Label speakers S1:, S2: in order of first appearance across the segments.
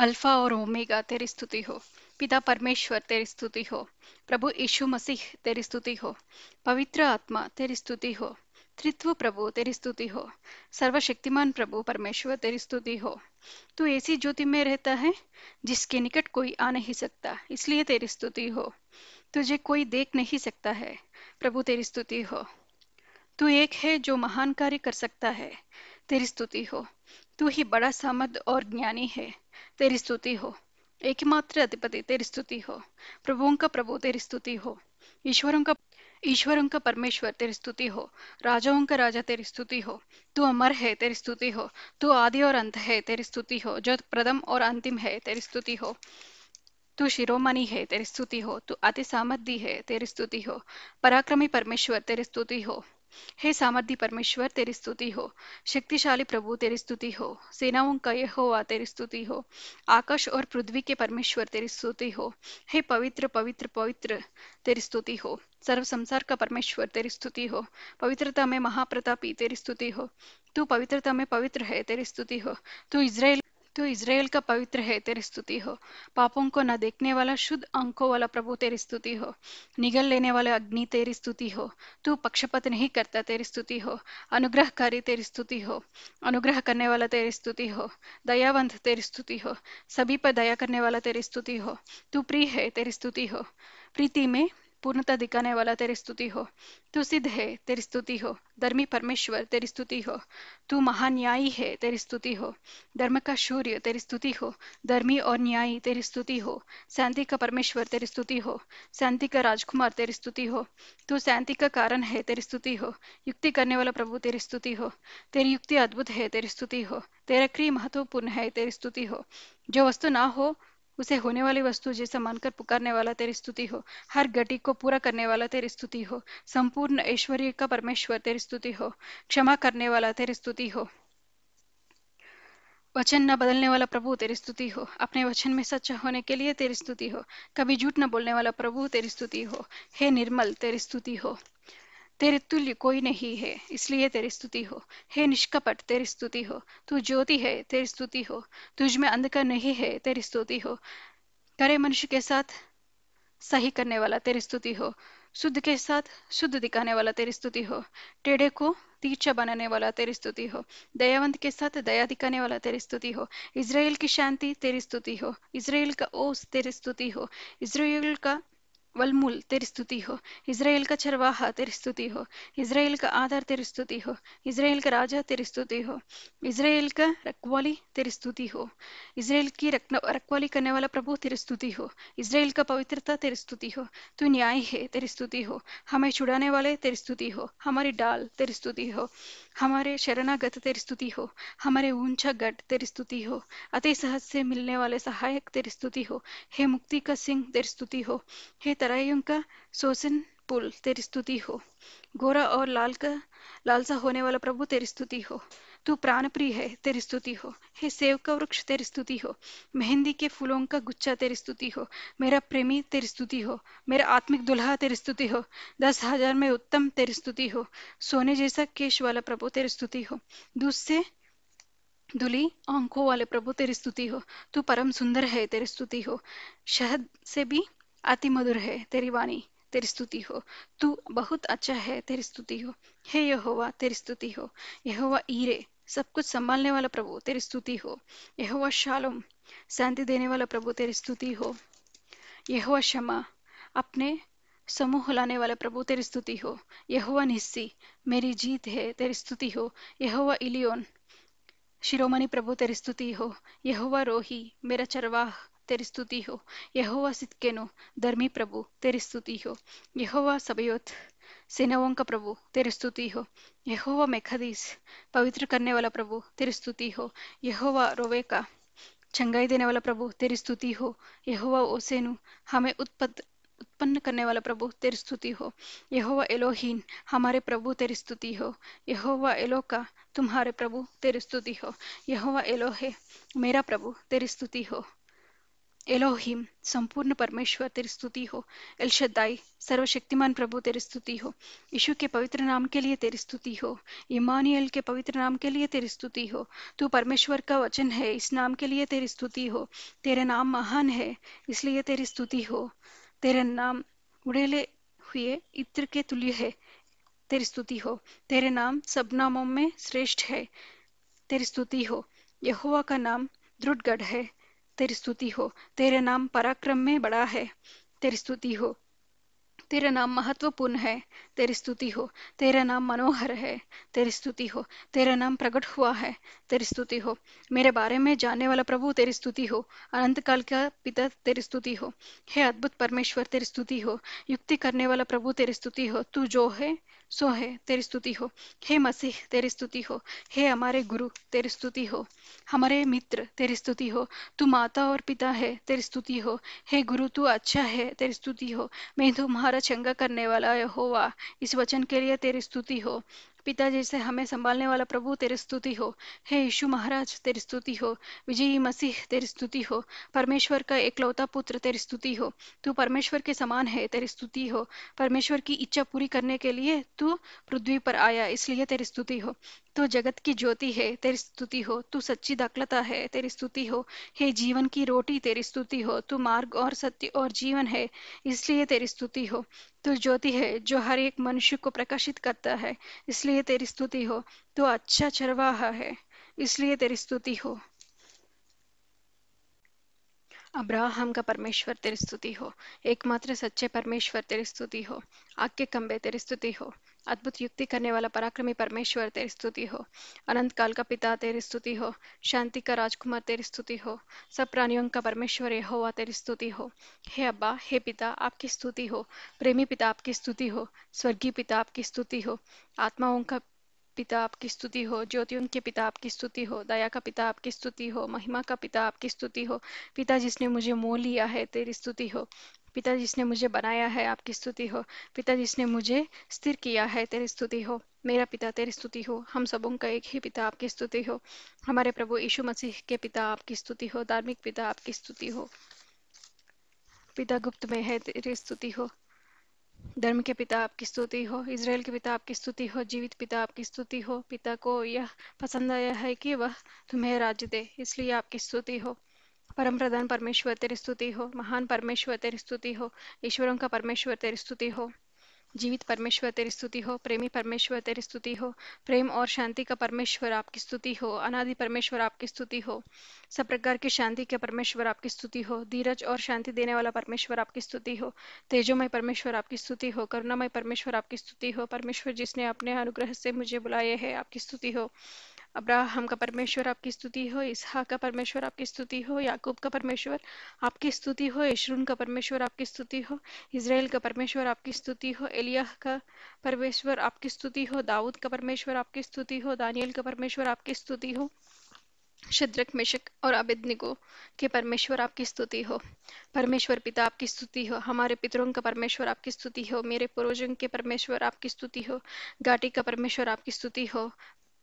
S1: alpha और omega तेरी स्तुति हो पिता परमेश्वर तेरी स्तुति हो प्रभु यीशु मसीह तेरी स्तुति हो पवित्र आत्मा तेरी स्तुति हो त्रित्व प्रभु तेरी स्तुति हो सर्वशक्तिमान प्रभु परमेश्वर तेरी स्तुति हो तू ऐसी ज्योति में रहता है जिसके निकट कोई आ नहीं सकता इसलिए तेरी स्तुति हो तुझे कोई देख नहीं सकता है प्रभु तेरी स्तुति हो तू एक है जो महान कार्य कर सकता है तेरी स्तुति हो तू ही बड़ा सामद और ज्ञानी है तेरी स्तुति हो एकमात्र अधिपति तेरी स्तुति हो प्रभुओं का प्रभु तेरी स्तुति हो ईश्वरों का ईश्वरों का परमेश्वर तेरी स्तुति हो राजाओं का राजा तेरी स्तुति हो तू अमर है तेरी स्तुति हो तू आदि और अंत है तेरी स्तुति हो जो प्रथम और अंतिम है तेरी स्तुति हो तू शिरोमणि है तेरी स्तुति हो तू अति सामर्थ्य है तेरी स्तुति हो पराक्रमी परमेश्वर तेरी स्तुति हो हे सामर्थ्य परमेश्वर तेरी स्तुति हो शक्तिशाली प्रभु तेरी स्तुति हो सेनाओं का यहोवा तेरी स्तुति हो आकाश और पृथ्वी के परमेश्वर तेरी स्तुति हो हे पवित्र पवित्र पवित्र तेरी स्तुति हो सर्व संसार का परमेश्वर तेरी स्तुति हो पवित्रता में महाप्रतापी तेरी स्तुति हो तू पवित्रता में पवित्र है तेरी स्तुति हो तू इज़राइल तो इसराइल का पवित्र है तेरी स्तुति हो पापों को न देखने वाला शुद्ध अंकों वाला प्रभु तेरी स्तुति हो निगल लेने वाले अग्नि तेरी स्तुति हो तू पक्षपत नहीं करता तेरी स्तुति हो अनुग्रहकारी तेरी स्तुति हो अनुग्रह करने वाला तेरी स्तुति हो दयावंत तेरी स्तुति हो सभी पर दया करने वाला तेरी स्तुति हो तू प्रिय है तेरी स्तुति हो प्रीति में पूर्णता दिखाने वाला तेरी स्तुति हो तू सिद्ध है तेरी स्तुति हो धर्मी परमेश्वर तेरी स्तुति हो तू न्यायी है तेरी स्तुति हो धर्म का सूर्य तेरी स्तुति हो धर्मी और न्यायी तेरी स्तुति हो शांति का परमेश्वर तेरी स्तुति हो शांति का राजकुमार तेरी स्तुति हो तू शांति का कारण है तेरी स्तुति हो युक्ति करने वाला प्रभु तेरी स्तुति हो तेरी युक्ति अद्भुत है तेरी स्तुति हो तेरा क्रिय महत्वपूर्ण है तेरी स्तुति हो जो वस्तु ना हो उसे होने वाली वस्तु जैसे मानकर पुकारने वाला तेरी स्तुति हो हर गति को पूरा करने वाला तेरी स्तुति हो संपूर्ण ऐश्वर्य का परमेश्वर तेरी स्तुति हो क्षमा करने वाला तेरी स्तुति हो वचन न बदलने वाला प्रभु तेरी स्तुति हो अपने वचन में सच्चा होने के लिए तेरी स्तुति हो कभी झूठ न बोलने वाला प्रभु तेरी स्तुति हो हे निर्मल तेरी स्तुति हो तेरे तुल्य कोई नहीं है इसलिए तेरी स्तुति हो हे निष्कपट तेरी स्तुति हो तू ज्योति है तेरी स्तुति हो तुझ में अंधकार नहीं है तेरी स्तुति हो करे मनुष्य के साथ सही करने वाला तेरी स्तुति हो शुद्ध के साथ शुद्ध दिखाने वाला तेरी स्तुति हो टेढ़े को तीर्चा बनाने वाला तेरी स्तुति हो दयावंत के साथ दया दिखाने वाला तेरी स्तुति हो इसराइल की शांति तेरी स्तुति हो इसराइल का ओस तेरी स्तुति हो इसराइल का वलमूल तेरी स्तुति हो इसराइल का चरवाहा तेरी स्तुति हो इसराइल का आधार तेरी स्तुति हो इसराइल का राजा तेरी स्तुति हो इसराइल का रखवाली तेरी स्तुति हो इसराइल की रखवाली करने वाला प्रभु तेरी स्तुति हो इसराइल का पवित्रता तेरी स्तुति हो तू न्याय है तेरी स्तुति हो हमें छुड़ाने वाले तेरी स्तुति हो हमारी डाल तेरी स्तुति हो हमारे शरणागत तेरी स्तुति हो हमारे ऊंचा गट तेरी स्तुति हो अति सहज से मिलने वाले सहायक तेरी स्तुति हो हे मुक्ति का सिंह तेरी स्तुति हो हे तराइयों का सोसन पुल तेरी स्तुति हो गोरा और लाल का लालसा होने वाला प्रभु तेरी स्तुति हो तू प्राणप्रिय है तेरी स्तुति हो हे सेव का वृक्ष तेरी स्तुति हो मेहंदी के फूलों का गुच्छा तेरी स्तुति हो मेरा प्रेमी तेरी स्तुति हो मेरा आत्मिक दुल्हा तेरी स्तुति हो दस हजार में उत्तम तेरी स्तुति हो सोने जैसा केश वाला प्रभु तेरी स्तुति हो दूध से दुली आंखों वाले प्रभु तेरी स्तुति हो तू परम सुंदर है तेरी स्तुति हो शहद से भी अति मधुर है तेरी वाणी तेरी स्तुति हो तू बहुत अच्छा है तेरी स्तुति हो हे यहोवा तेरी स्तुति हो यहोवा ईरे सब कुछ संभालने वाला प्रभु तेरी स्तुति हो यह शालोम शांति देने वाला प्रभु तेरी स्तुति हो यह क्षमा अपने समूह लाने वाला प्रभु तेरी स्तुति हो यहुआ निस्सी मेरी जीत है तेरी स्तुति हो यहुआ इलियोन शिरोमणि प्रभु तेरी स्तुति हो यहुआ रोही मेरा चरवाह तेरी स्तुति हो यहुआ सितकेनो धर्मी प्रभु तेरी स्तुति हो यहुआ सबयोत सेनाओं का प्रभु तेरी स्तुति हो यहोवा मेखदीस पवित्र करने वाला प्रभु तेरी स्तुति हो यहोवा रोवे का चंगाई देने वाला प्रभु तेरी स्तुति हो यहोवा ओसेनु हमें उत्पत्त उत्पन्न करने वाला प्रभु तेरी स्तुति हो यहोवा एलोहीन हमारे प्रभु तेरी स्तुति हो यहोवा एलोका तुम्हारे प्रभु तेरी स्तुति हो यहोवा एलोहे मेरा प्रभु तेरी स्तुति हो एलोहिम संपूर्ण परमेश्वर तेरी स्तुति हो एल सर्वशक्तिमान प्रभु तेरी स्तुति हो यीशु के पवित्र नाम के लिए तेरी स्तुति हो इमानुएल के पवित्र नाम के लिए तेरी स्तुति हो तू परमेश्वर का वचन है इस नाम के लिए तेरी स्तुति हो तेरा नाम महान है इसलिए तेरी स्तुति हो तेरा नाम उड़ेले हुए इत्र के तुल्य है तेरी स्तुति हो तेरे नाम सब नामों में श्रेष्ठ है तेरी स्तुति हो यहुआ का नाम दृढ़गढ़ है तेरी स्तुति हो तेरे नाम पराक्रम में बड़ा है तेरी स्तुति हो तेरा नाम महत्वपूर्ण है तेरी स्तुति हो तेरा नाम मनोहर है तेरी स्तुति हो तेरा नाम प्रकट हुआ है तेरी स्तुति हो मेरे बारे में जानने वाला प्रभु तेरी स्तुति हो अनंत काल का पिता तेरी स्तुति हो हे अद्भुत परमेश्वर तेरी स्तुति हो युक्ति करने वाला प्रभु तेरी स्तुति हो तू जो है सो है तेरी स्तुति हो हे मसीह तेरी स्तुति हो हे हमारे गुरु तेरी स्तुति हो हमारे मित्र तेरी स्तुति हो तू माता और पिता है तेरी स्तुति हो हे गुरु तू अच्छा है तेरी स्तुति हो मैं तुम्हारा चंगा करने वाला यहोवा इस वचन के लिए तेरी स्तुति हो पिता जैसे हमें संभालने वाला प्रभु तेरी स्तुति हो हे यीशु महाराज तेरी स्तुति हो विजयी मसीह तेरी स्तुति हो परमेश्वर का एकलौता पुत्र तेरी स्तुति हो तू परमेश्वर के समान है तेरी स्तुति हो परमेश्वर की इच्छा पूरी करने के लिए तू पृथ्वी पर आया इसलिए तेरी स्तुति हो तो जगत की ज्योति है तेरी स्तुति हो तू सच्ची दखलता है तेरी स्तुति हो हे जीवन की रोटी तेरी स्तुति हो तू मार्ग और सत्य और जीवन है इसलिए तेरी स्तुति हो तू ज्योति है जो हर एक मनुष्य को प्रकाशित करता है इसलिए तेरी स्तुति हो तू अच्छा चरवाहा है इसलिए तेरी स्तुति हो अब्राहम का परमेश्वर तेरी स्तुति हो एकमात्र सच्चे परमेश्वर तेरी स्तुति हो आग के कंबे तेरी स्तुति हो अद्भुत युक्ति करने वाला पराक्रमी परमेश्वर तेरी स्तुति हो अनंत काल का पिता तेरी स्तुति हो शांति का राजकुमार तेरी स्तुति हो सब प्राणियों का परमेश्वर यहोवा तेरी स्तुति हो हे अब्बा हे पिता आपकी स्तुति हो प्रेमी पिता आपकी स्तुति हो स्वर्गीय पिता आपकी स्तुति हो आत्माओं का पिता आपकी स्तुति हो ज्योति उनके पिता आपकी स्तुति हो दया का पिता आपकी स्तुति हो महिमा का पिता आपकी स्तुति हो पिता जिसने मुझे मोह लिया है तेरी स्तुति हो पिता जिसने मुझे बनाया है आपकी स्तुति हो पिता जिसने मुझे स्थिर किया है तेरी स्तुति हो मेरा पिता तेरी स्तुति हो हम सबों का एक ही पिता आपकी स्तुति हो हमारे प्रभु यीशु मसीह के पिता आपकी स्तुति हो धार्मिक पिता आपकी स्तुति हो पिता गुप्त में है तेरी स्तुति हो धर्म के पिता आपकी स्तुति हो इसराइल के पिता आपकी स्तुति हो जीवित पिता आपकी स्तुति हो पिता को यह पसंद आया है कि वह तुम्हें राज्य दे इसलिए आपकी स्तुति हो परम प्रधान परमेश्वर तेरी स्तुति हो महान परमेश्वर तेरी स्तुति हो ईश्वरों का परमेश्वर तेरी स्तुति हो जीवित परमेश्वर तेरी स्तुति हो प्रेमी परमेश्वर तेरी स्तुति हो प्रेम और शांति का परमेश्वर आपकी स्तुति हो अनादि परमेश्वर आपकी स्तुति हो सब प्रकार की शांति के परमेश्वर आपकी स्तुति हो धीरज और शांति देने वाला परमेश्वर आपकी स्तुति हो तेजोमय परमेश्वर आपकी स्तुति हो करुणामय परमेश्वर आपकी स्तुति हो परमेश्वर जिसने अपने अनुग्रह से मुझे बुलाए है आपकी स्तुति हो अब्राहम का परमेश्वर आपकी स्तुति हो इसहा का परमेश्वर आपकी स्तुति हो याकूब का परमेश्वर आपकी स्तुति हो यशरून का परमेश्वर आपकी स्तुति हो इसराइल का परमेश्वर आपकी स्तुति हो एलिया का परमेश्वर आपकी स्तुति हो दाऊद का परमेश्वर आपकी स्तुति हो दानियल का परमेश्वर आपकी स्तुति हो शद्रक मिशक और अबेदनिगो के परमेश्वर आपकी स्तुति हो परमेश्वर पिता आपकी स्तुति हो हमारे पितरों का परमेश्वर आपकी स्तुति हो मेरे पूर्वजों के परमेश्वर आपकी स्तुति हो घाटी का परमेश्वर आपकी स्तुति हो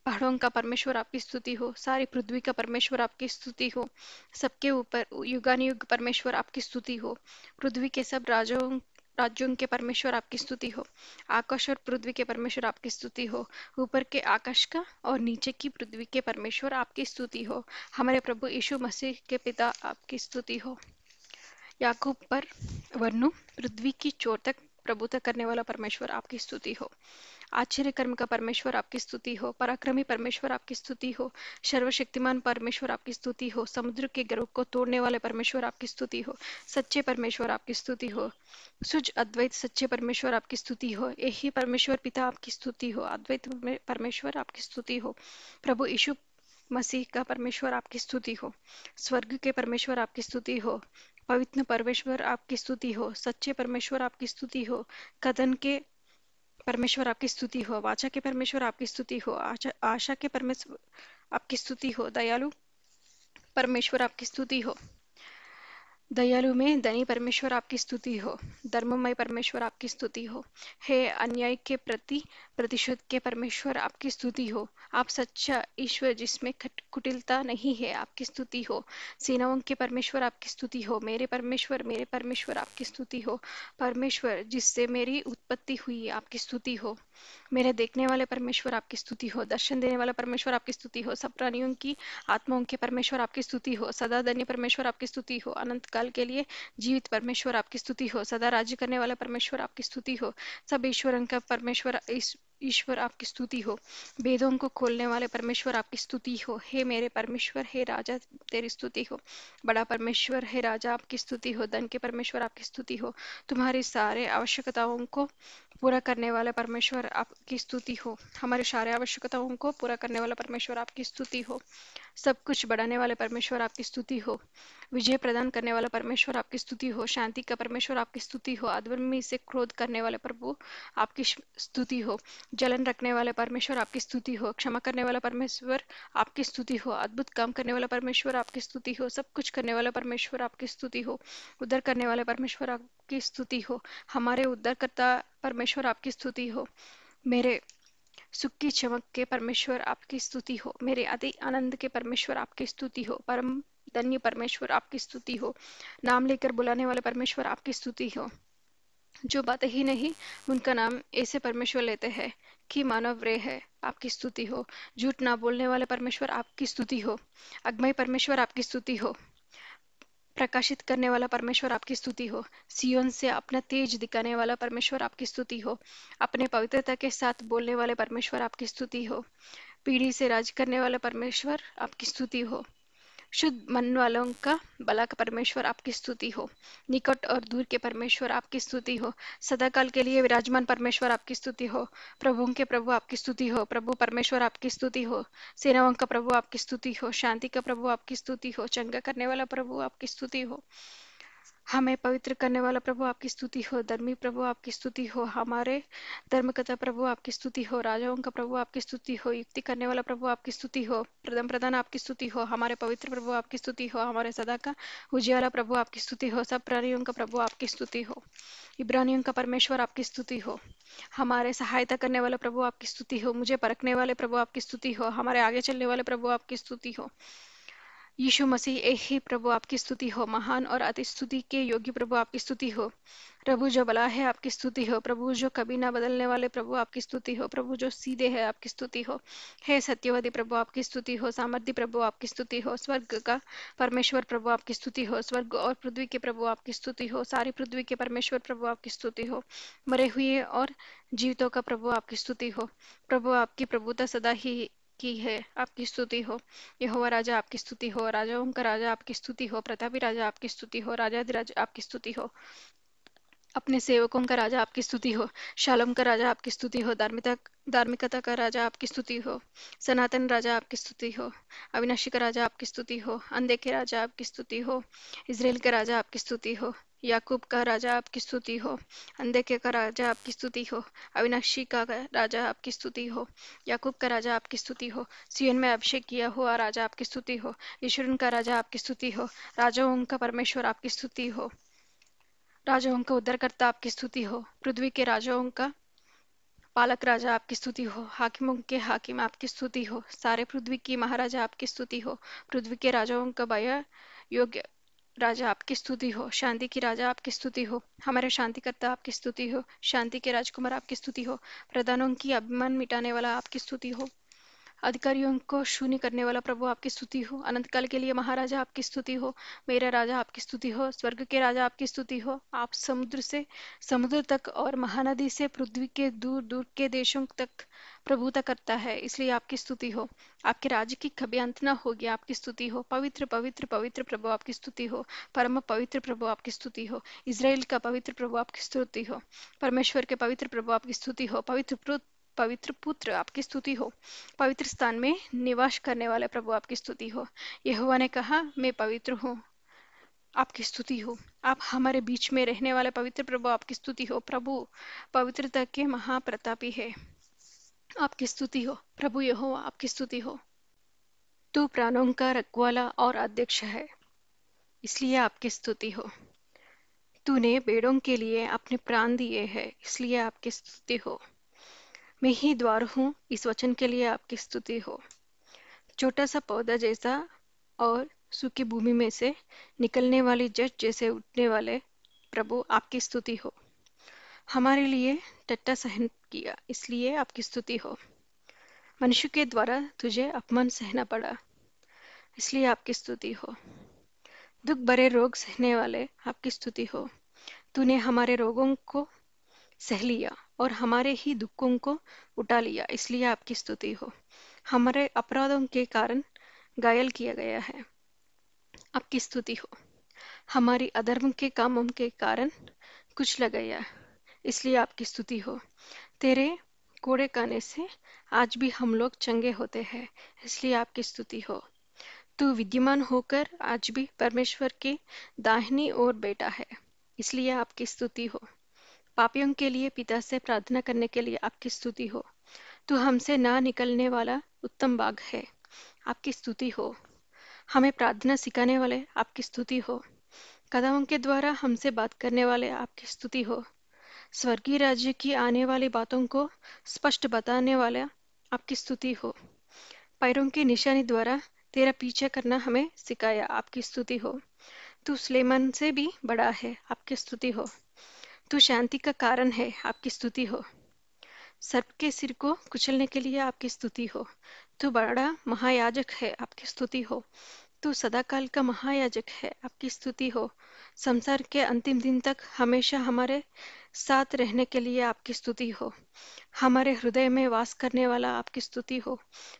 S1: पहाड़ों का परमेश्वर आपकी स्तुति हो सारी पृथ्वी का परमेश्वर आपकी स्तुति हो सबके ऊपर युगानुयुग परमेश्वर आपकी स्तुति हो पृथ्वी के सब राजों राज्यों के परमेश्वर आपकी स्तुति हो आकाश और पृथ्वी के परमेश्वर आपकी स्तुति हो ऊपर के आकाश का और नीचे की पृथ्वी के परमेश्वर आपकी स्तुति हो हमारे प्रभु यीशु मसीह के पिता आपकी स्तुति हो याकूब पर वर्णु पृथ्वी की चोर तक प्रभुता करने वाला परमेश्वर आपकी स्तुति हो आश्चर्य कर्म का परमेश्वर आपकी स्तुति हो पराक्रमी परमेश्वर आपकी स्तुति हो सर्वशक्तिमान परमेश्वर आपकी स्तुति हो समुद्र के गर्व को तोड़ने वाले परमेश्वर आपकी स्तुति हो सच्चे परमेश्वर आपकी स्तुति हो सुज अद्वैत सच्चे परमेश्वर आपकी स्तुति हो यही परमेश्वर पिता आपकी स्तुति हो अद्वैत परमेश्वर आपकी स्तुति हो प्रभु यीशु मसीह का परमेश्वर आपकी स्तुति हो स्वर्ग के परमेश्वर आपकी स्तुति हो पवित्र परमेश्वर आपकी स्तुति हो सच्चे परमेश्वर आपकी स्तुति हो कदन के परमेश्वर आपकी स्तुति हो वाचा के परमेश्वर आपकी स्तुति हो आशा आशा के परमेश्वर आपकी स्तुति हो दयालु परमेश्वर आपकी स्तुति हो दयालु में धनी परमेश्वर आपकी स्तुति हो धर्ममय परमेश्वर आपकी स्तुति हो हे अन्याय के प्रति प्रतिशोध के परमेश्वर आपकी स्तुति हो आप सच्चा ईश्वर जिसमें कुटिलता नहीं है आपकी स्तुति हो सेनाओं के परमेश्वर आपकी स्तुति हो मेरे परमेश्वर मेरे परमेश्वर आपकी स्तुति हो परमेश्वर जिससे मेरी उत्पत्ति हुई आपकी स्तुति हो मेरे देखने वाले परमेश्वर आपकी स्तुति हो दर्शन देने वाला परमेश्वर आपकी स्तुति हो सब प्राणियों की आत्माओं के परमेश्वर आपकी स्तुति हो सदा धन्य परमेश्वर आपकी स्तुति हो अनंत काल के लिए जीवित परमेश्वर आपकी स्तुति हो सदा राज्य करने वाला परमेश्वर आपकी स्तुति हो सब ईश्वर का परमेश्वर ईश्वर आपकी स्तुति हो वेदों को खोलने वाले परमेश्वर आपकी स्तुति हो हे मेरे परमेश्वर हे राजा तेरी स्तुति हो बड़ा परमेश्वर हे राजा आपकी स्तुति हो धन के परमेश्वर आपकी स्तुति हो तुम्हारी सारे आवश्यकताओं को पूरा करने वाला परमेश्वर आपकी स्तुति हो हमारी सारे आवश्यकताओं को पूरा करने वाला परमेश्वर आपकी स्तुति हो सब कुछ बढ़ाने वाले परमेश्वर आपकी स्तुति हो विजय प्रदान करने वाला परमेश्वर आपकी स्तुति हो शांति का परमेश्वर आपकी स्तुति हो आदमी से क्रोध करने वाले प्रभु आपकी स्तुति हो जलन रखने वाले परमेश्वर आपकी स्तुति हो क्षमा करने वाला परमेश्वर आपकी स्तुति हो अद्भुत काम करने वाला परमेश्वर आपकी स्तुति हो सब कुछ करने वाला परमेश्वर आपकी स्तुति हो उधर करने वाले परमेश्वर आपकी स्तुति हो हमारे उद्धारकर्ता परमेश्वर आपकी स्तुति हो मेरे सुख की चमक के परमेश्वर आपकी स्तुति हो मेरे अति आनंद के परमेश्वर आपकी स्तुति हो परम धन्य परमेश्वर आपकी स्तुति हो नाम लेकर बुलाने वाले परमेश्वर आपकी स्तुति हो जो बात ही नहीं उनका नाम ऐसे परमेश्वर लेते हैं कि मानव रे है आपकी स्तुति हो झूठ ना बोलने वाले परमेश्वर आपकी स्तुति हो अग्मय परमेश्वर आपकी स्तुति हो प्रकाशित करने वाला परमेश्वर आपकी स्तुति हो सियोन से अपना तेज दिखाने वाला परमेश्वर आपकी स्तुति हो अपने पवित्रता के साथ बोलने वाले परमेश्वर आपकी स्तुति हो पीढ़ी से राज करने वाला परमेश्वर आपकी स्तुति हो शुद्ध मन वालों का भला का परमेश्वर आपकी स्तुति हो निकट और दूर के परमेश्वर आपकी स्तुति हो सदाकाल के लिए विराजमान परमेश्वर आपकी स्तुति हो प्रभु के प्रभु आपकी स्तुति हो प्रभु परमेश्वर आपकी स्तुति हो सेनाओं का प्रभु आपकी स्तुति हो शांति का प्रभु आपकी स्तुति हो चंगा करने वाला प्रभु आपकी स्तुति हो हमें पवित्र करने वाला प्रभु आपकी स्तुति हो धर्मी प्रभु आपकी स्तुति हो हमारे धर्मकथा प्रभु आपकी स्तुति हो राजाओं का प्रभु आपकी स्तुति हो युक्ति करने वाला प्रभु आपकी स्तुति हो प्रथम प्रधान आपकी स्तुति हो हमारे पवित्र प्रभु आपकी स्तुति हो हमारे सदा का उजियाला प्रभु आपकी स्तुति हो सब प्राणियों का प्रभु आपकी स्तुति हो इब्रानियों का परमेश्वर आपकी स्तुति हो हमारे सहायता करने वाला प्रभु आपकी स्तुति हो मुझे परखने वाले प्रभु आपकी स्तुति हो हमारे आगे चलने वाले प्रभु आपकी स्तुति हो यीशु मसीह ए ही प्रभु आपकी स्तुति हो महान और अति स्तुति के योग्य प्रभु आपकी स्तुति हो प्रभु जो बला है आपकी स्तुति हो प्रभु जो कभी ना बदलने वाले प्रभु आपकी स्तुति हो प्रभु जो सीधे है आपकी स्तुति हो हे सत्यवादी प्रभु आपकी स्तुति हो सामर्थ्य प्रभु आपकी स्तुति हो स्वर्ग का परमेश्वर प्रभु आपकी स्तुति हो स्वर्ग और पृथ्वी के प्रभु आपकी स्तुति हो सारी पृथ्वी के परमेश्वर प्रभु आपकी स्तुति हो मरे हुए और जीवितों का प्रभु आपकी स्तुति हो प्रभु आपकी प्रभुता सदा ही की है आपकी स्तुति हो यहोवा राजा आपकी स्तुति हो राजा का राजा आपकी स्तुति हो प्रतापी राजा आपकी स्तुति हो राजा आपकी स्तुति हो अपने सेवकों का राजा आपकी स्तुति हो शालम का राजा आपकी स्तुति हो धार्मिकता धार्मिकता का राजा आपकी स्तुति हो सनातन राजा आपकी स्तुति हो अविनाशी का राजा आपकी स्तुति हो अंधे के राजा आपकी स्तुति हो इसराइल का राजा आपकी स्तुति हो याकूब का राजा आपकी स्तुति हो अंधेके का राजा आपकी स्तुति हो अविनाशी का राजा आपकी स्तुति हो याकूब का राजा आपकी स्तुति हो सियन में अभिषेक किया हुआ राजा आपकी स्तुति हो यशुरन का राजा आपकी स्तुति हो राजाओं का परमेश्वर आपकी स्तुति हो राजाओं का उद्धारकर्ता आपकी स्तुति हो पृथ्वी के राजाओं का पालक राजा आपकी स्तुति हो हाकिमों के हाकिम आपकी स्तुति हो सारे पृथ्वी की महाराजा आपकी स्तुति हो पृथ्वी के राजाओं का भय योग्य राजा आपकी स्तुति हो शांति की राजा आपकी स्तुति हो हमारे शांतिकर्ता आपकी स्तुति हो शांति के राजकुमार आपकी स्तुति हो प्रधानों की अभिमान मिटाने वाला आपकी स्तुति हो अधिकारियों को शून्य करने वाला प्रभु आपकी स्तुति हो अनंत काल के लिए महाराजा आपकी स्तुति हो मेरा राजा आपकी स्तुति हो स्वर्ग के राजा आपकी स्तुति हो आप समुद्र से समुद्र तक और महानदी से पृथ्वी के दूर दूर के देशों तक प्रभुता करता है इसलिए आपकी स्तुति हो आपके राज्य की कभी अंत न होगी आपकी स्तुति हो पवित्र पवित्र पवित्र प्रभु आपकी स्तुति हो परम पवित्र प्रभु आपकी स्तुति हो इसराइल का पवित्र प्रभु आपकी स्तुति हो परमेश्वर के पवित्र प्रभु आपकी स्तुति हो पवित्र पवित्र पुत्र आपकी स्तुति हो पवित्र स्थान में निवास करने वाले प्रभु आपकी स्तुति हो यहुआ ने कहा मैं पवित्र हूँ आपकी स्तुति हो आप हमारे बीच में रहने वाले पवित्र प्रभु आपकी स्तुति हो प्रभु पवित्रता के महाप्रतापी है आपकी स्तुति हो प्रभु यह आपकी स्तुति हो तू प्राणों का रखवाला और अध्यक्ष है इसलिए आपकी स्तुति हो तूने बेड़ों के लिए अपने प्राण दिए हैं इसलिए आपकी स्तुति हो मैं ही द्वार हूँ इस वचन के लिए आपकी स्तुति हो छोटा सा पौधा जैसा और सूखी भूमि में से निकलने वाली जट जैसे उठने वाले प्रभु आपकी स्तुति हो हमारे लिए टट्टा सहन किया इसलिए आपकी स्तुति हो मनुष्य के द्वारा तुझे अपमान सहना पड़ा इसलिए आपकी स्तुति हो दुख भरे रोग सहने वाले आपकी स्तुति हो तूने हमारे रोगों को सह लिया और हमारे ही दुखों को उठा लिया इसलिए आपकी स्तुति हो हमारे अपराधों के कारण घायल किया गया है आपकी स्तुति हो हमारी अधर्म के कामों के कारण कुछ लग गया इसलिए आपकी स्तुति हो तेरे कोरे कहने से आज भी हम लोग चंगे होते हैं इसलिए आपकी स्तुति हो तू विद्यमान होकर आज भी परमेश्वर के दाहिनी ओर बेटा है इसलिए आपकी स्तुति हो पापियों के लिए पिता से प्रार्थना करने के लिए आपकी स्तुति हो तू हमसे ना निकलने वाला उत्तम बाग है आपकी स्तुति हो हमें प्रार्थना सिखाने वाले आपकी स्तुति हो कदमों के द्वारा हमसे बात करने वाले आपकी स्तुति हो स्वर्गीय राज्य की आने वाली बातों को स्पष्ट बताने वाला आपकी स्तुति हो पैरों की निशानी द्वारा तेरा पीछा करना हमें सिखाया आपकी स्तुति हो तू सुलेमान से भी बड़ा है आपकी स्तुति हो तू शांति का कारण है आपकी स्तुति हो सर्प के सिर को कुचलने के लिए आपकी स्तुति हो तू बड़ा महायाजक है आपकी स्तुति हो तू सदाकाल का महायाजक है आपकी स्तुति हो संसार के अंतिम दिन तक हमेशा हमारे साथ रहने के लिए आपकी स्तुति हो हमारे हृदय में वास करने वाला आपकी स्तुति हो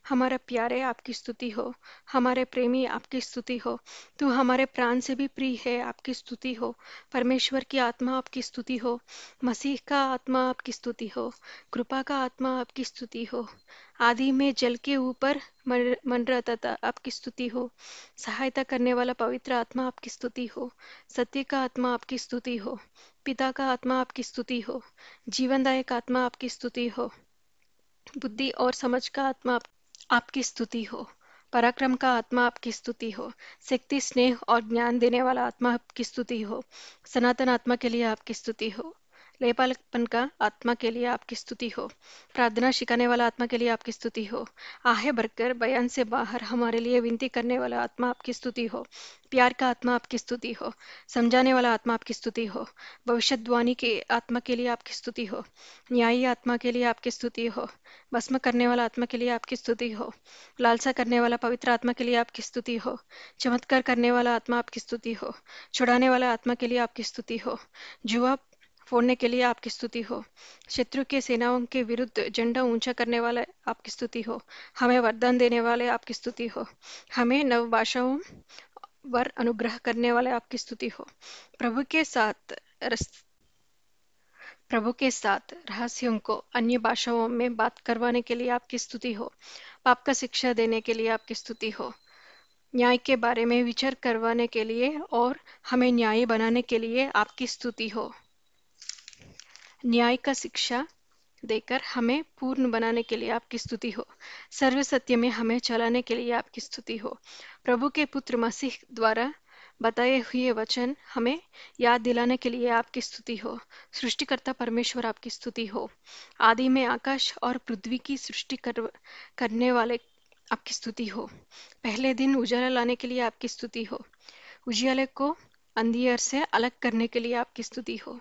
S1: हमारा प्यारे आपकी स्तुति हो हमारे प्रेमी आपकी स्तुति हो तू हमारे प्राण से भी प्रिय है आपकी स्तुति हो परमेश्वर की आत्मा आपकी स्तुति हो मसीह का आत्मा आपकी स्तुति हो कृपा का आत्मा आपकी स्तुति हो आदि में जल के ऊपर मन रहता था आपकी स्तुति हो सहायता करने वाला पवित्र आत्मा आपकी स्तुति हो सत्य का आत्मा आपकी स्तुति हो पिता का आत्मा आपकी स्तुति हो जीवनदायक आत्मा आपकी स्तुति हो बुद्धि और समझ का आत्मा आपकी स्तुति हो पराक्रम का आत्मा आपकी स्तुति हो शक्ति स्नेह और ज्ञान देने वाला आत्मा आपकी स्तुति हो सनातन आत्मा के लिए आपकी स्तुति हो लयपालकपन का आत्मा के लिए आपकी स्तुति हो प्रार्थना सिखाने वाला आत्मा के लिए आपकी स्तुति हो आहे भरकर बयान से बाहर हमारे लिए विनती करने वाला आत्मा आपकी स्तुति हो प्यार का आत्मा आपकी स्तुति हो समझाने वाला आत्मा आपकी स्तुति हो भविष्यवाणी के आत्मा के लिए आपकी स्तुति हो न्यायी आत्मा के लिए आपकी स्तुति हो भस्म करने वाला आत्मा के लिए आपकी स्तुति हो लालसा करने वाला पवित्र आत्मा के लिए आपकी स्तुति हो चमत्कार करने वाला आत्मा आपकी स्तुति हो छुड़ाने वाला आत्मा के लिए आपकी स्तुति हो जुआ फोड़ने के लिए आपकी स्तुति हो शत्रु के सेनाओं के विरुद्ध झंडा ऊंचा करने वाले आपकी स्तुति हो हमें वरदान देने वाले आपकी स्तुति हो हमें नव भाषाओं वर अनुग्रह करने वाले आपकी स्तुति हो प्रभु के साथ रस... प्रभु के साथ रहस्यों को अन्य भाषाओं में बात करवाने के लिए आपकी स्तुति हो पाप का शिक्षा देने के लिए आपकी स्तुति हो न्याय के बारे में विचार करवाने के लिए और हमें न्यायी बनाने के लिए आपकी स्तुति हो न्याय का शिक्षा देकर हमें पूर्ण बनाने के लिए आपकी स्तुति हो सर्व सत्य में हमें चलाने के लिए आपकी स्तुति हो प्रभु के पुत्र मसीह द्वारा बताए हुए वचन हमें याद दिलाने के लिए आपकी स्तुति हो सृष्टिकर्ता परमेश्वर आपकी स्तुति हो आदि में आकाश और पृथ्वी की सृष्टि कर, करने वाले आपकी स्तुति हो पहले दिन उजाला लाने के लिए आपकी स्तुति हो उजियाले को अंधियर से अलग करने के लिए आपकी स्तुति हो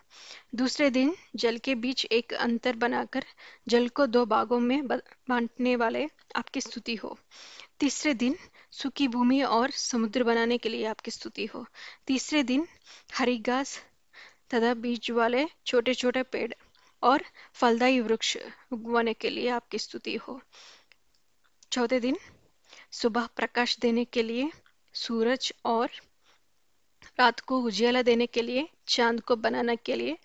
S1: दूसरे दिन जल के बीच एक अंतर बनाकर जल को दो भागों में बांटने वाले आपकी स्तुति हो तीसरे दिन सूखी भूमि और समुद्र बनाने के लिए आपकी स्तुति हो तीसरे दिन हरी घास तथा बीज वाले छोटे छोटे पेड़ और फलदायी वृक्ष उगवाने के लिए आपकी स्तुति हो चौथे दिन सुबह प्रकाश देने के लिए सूरज और रात को उजियाला देने के लिए चांद को बनाने के लिए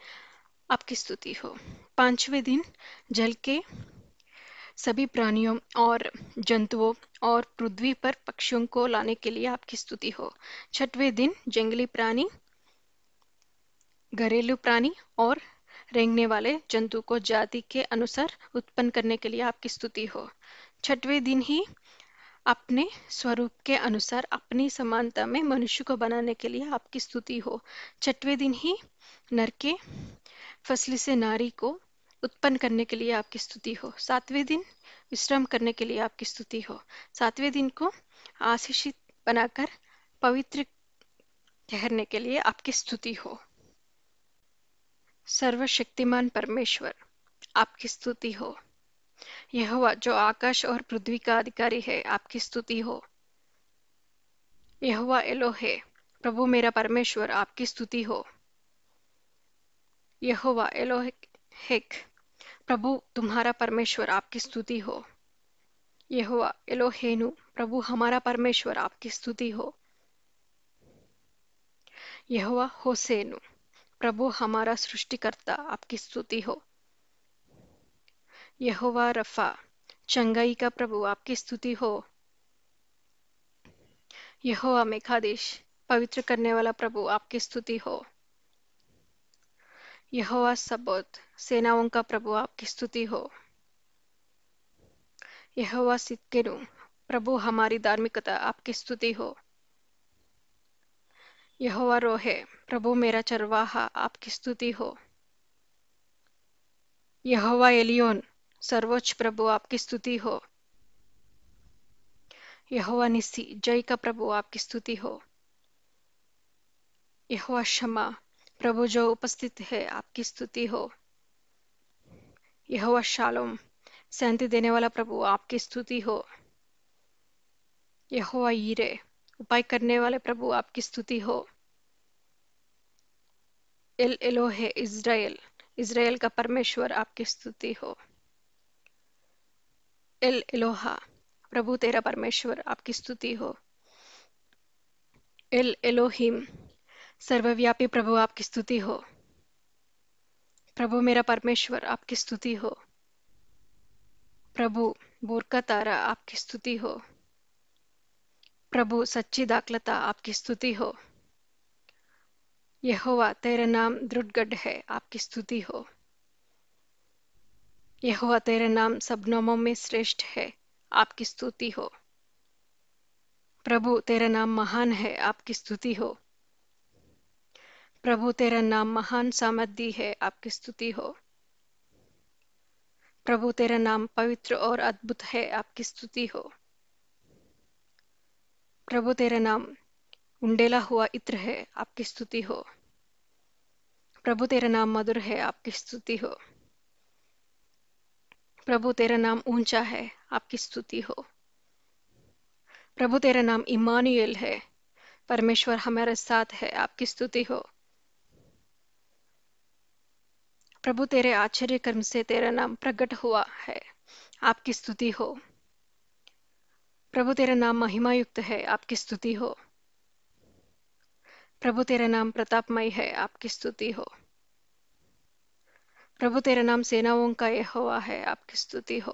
S1: आपकी स्तुति हो पांचवें दिन जल के सभी प्राणियों और जंतुओं और पृथ्वी पर पक्षियों को लाने के लिए आपकी स्तुति हो छठवें दिन जंगली प्राणी घरेलू प्राणी और रेंगने वाले जंतु को जाति के अनुसार उत्पन्न करने के लिए आपकी स्तुति हो छठवें दिन ही अपने स्वरूप के अनुसार अपनी समानता में मनुष्य को बनाने के लिए आपकी स्तुति हो छठवें दिन ही नर के फसली से नारी को उत्पन्न करने के लिए आपकी स्तुति हो सातवें दिन विश्राम करने के लिए आपकी स्तुति हो सातवें दिन को आशीषित बनाकर पवित्र ठहरने के लिए आपकी स्तुति हो सर्वशक्तिमान परमेश्वर आपकी स्तुति हो यहोवा जो आकाश और पृथ्वी का अधिकारी है आपकी स्तुति हो यहोवा एलो है प्रभु मेरा परमेश्वर आपकी स्तुति हो यहोवा एलो हेक प्रभु तुम्हारा परमेश्वर आपकी स्तुति हो यहोवा एलो हेनु प्रभु हमारा परमेश्वर आपकी स्तुति हो यहोवा होसेनु प्रभु हमारा सृष्टिकर्ता आपकी स्तुति हो यहोवा रफा चंगाई का प्रभु आपकी स्तुति हो यहोवा मेखादेश पवित्र करने वाला प्रभु आपकी स्तुति हो यहोवा सबोत सेनाओं का प्रभु आपकी स्तुति हो यहोवा सिक्केनु प्रभु हमारी धार्मिकता आपकी स्तुति हो यहोवा रोहे प्रभु मेरा चरवाहा आपकी स्तुति हो यहोवा एलियोन सर्वोच्च प्रभु आपकी स्तुति हो यहोवा निसी जय का प्रभु आपकी स्तुति हो यहोवा क्षमा प्रभु जो उपस्थित है आपकी स्तुति हो यहोवा शालोम शांति देने वाला प्रभु आपकी स्तुति हो यहोवा ईरे उपाय करने वाले प्रभु आपकी स्तुति हो एल एलो है इज़राइल इसराइल का परमेश्वर आपकी स्तुति हो एल एलोहा प्रभु तेरा परमेश्वर आपकी स्तुति हो एल एलोहिम सर्वव्यापी प्रभु आपकी स्तुति हो प्रभु मेरा परमेश्वर आपकी स्तुति हो प्रभु बोरका तारा आपकी स्तुति हो प्रभु सच्ची दाखलता आपकी स्तुति हो यहोवा तेरा नाम दृढ़गढ़ है आपकी स्तुति हो हुआ तेरा नाम सब नामों में श्रेष्ठ है आपकी स्तुति हो प्रभु तेरा नाम महान है आपकी स्तुति हो प्रभु तेरा नाम महान सामर्थ्य है आपकी स्तुति हो प्रभु तेरा नाम पवित्र और अद्भुत है आपकी स्तुति हो प्रभु तेरा नाम उंडेला हुआ इत्र है आपकी स्तुति हो प्रभु तेरा नाम मधुर है आपकी स्तुति हो प्रभु तेरा नाम ऊंचा है आपकी स्तुति हो प्रभु तेरा नाम इमानुएल है परमेश्वर हमारे साथ है आपकी स्तुति हो प्रभु तेरे आश्चर्य कर्म से तेरा नाम प्रकट हुआ है आपकी स्तुति हो प्रभु तेरा नाम महिमा युक्त है आपकी स्तुति हो प्रभु तेरा नाम प्रतापमय है आपकी स्तुति हो प्रभु तेरा नाम सेनाओं का यह हुआ है आपकी स्तुति हो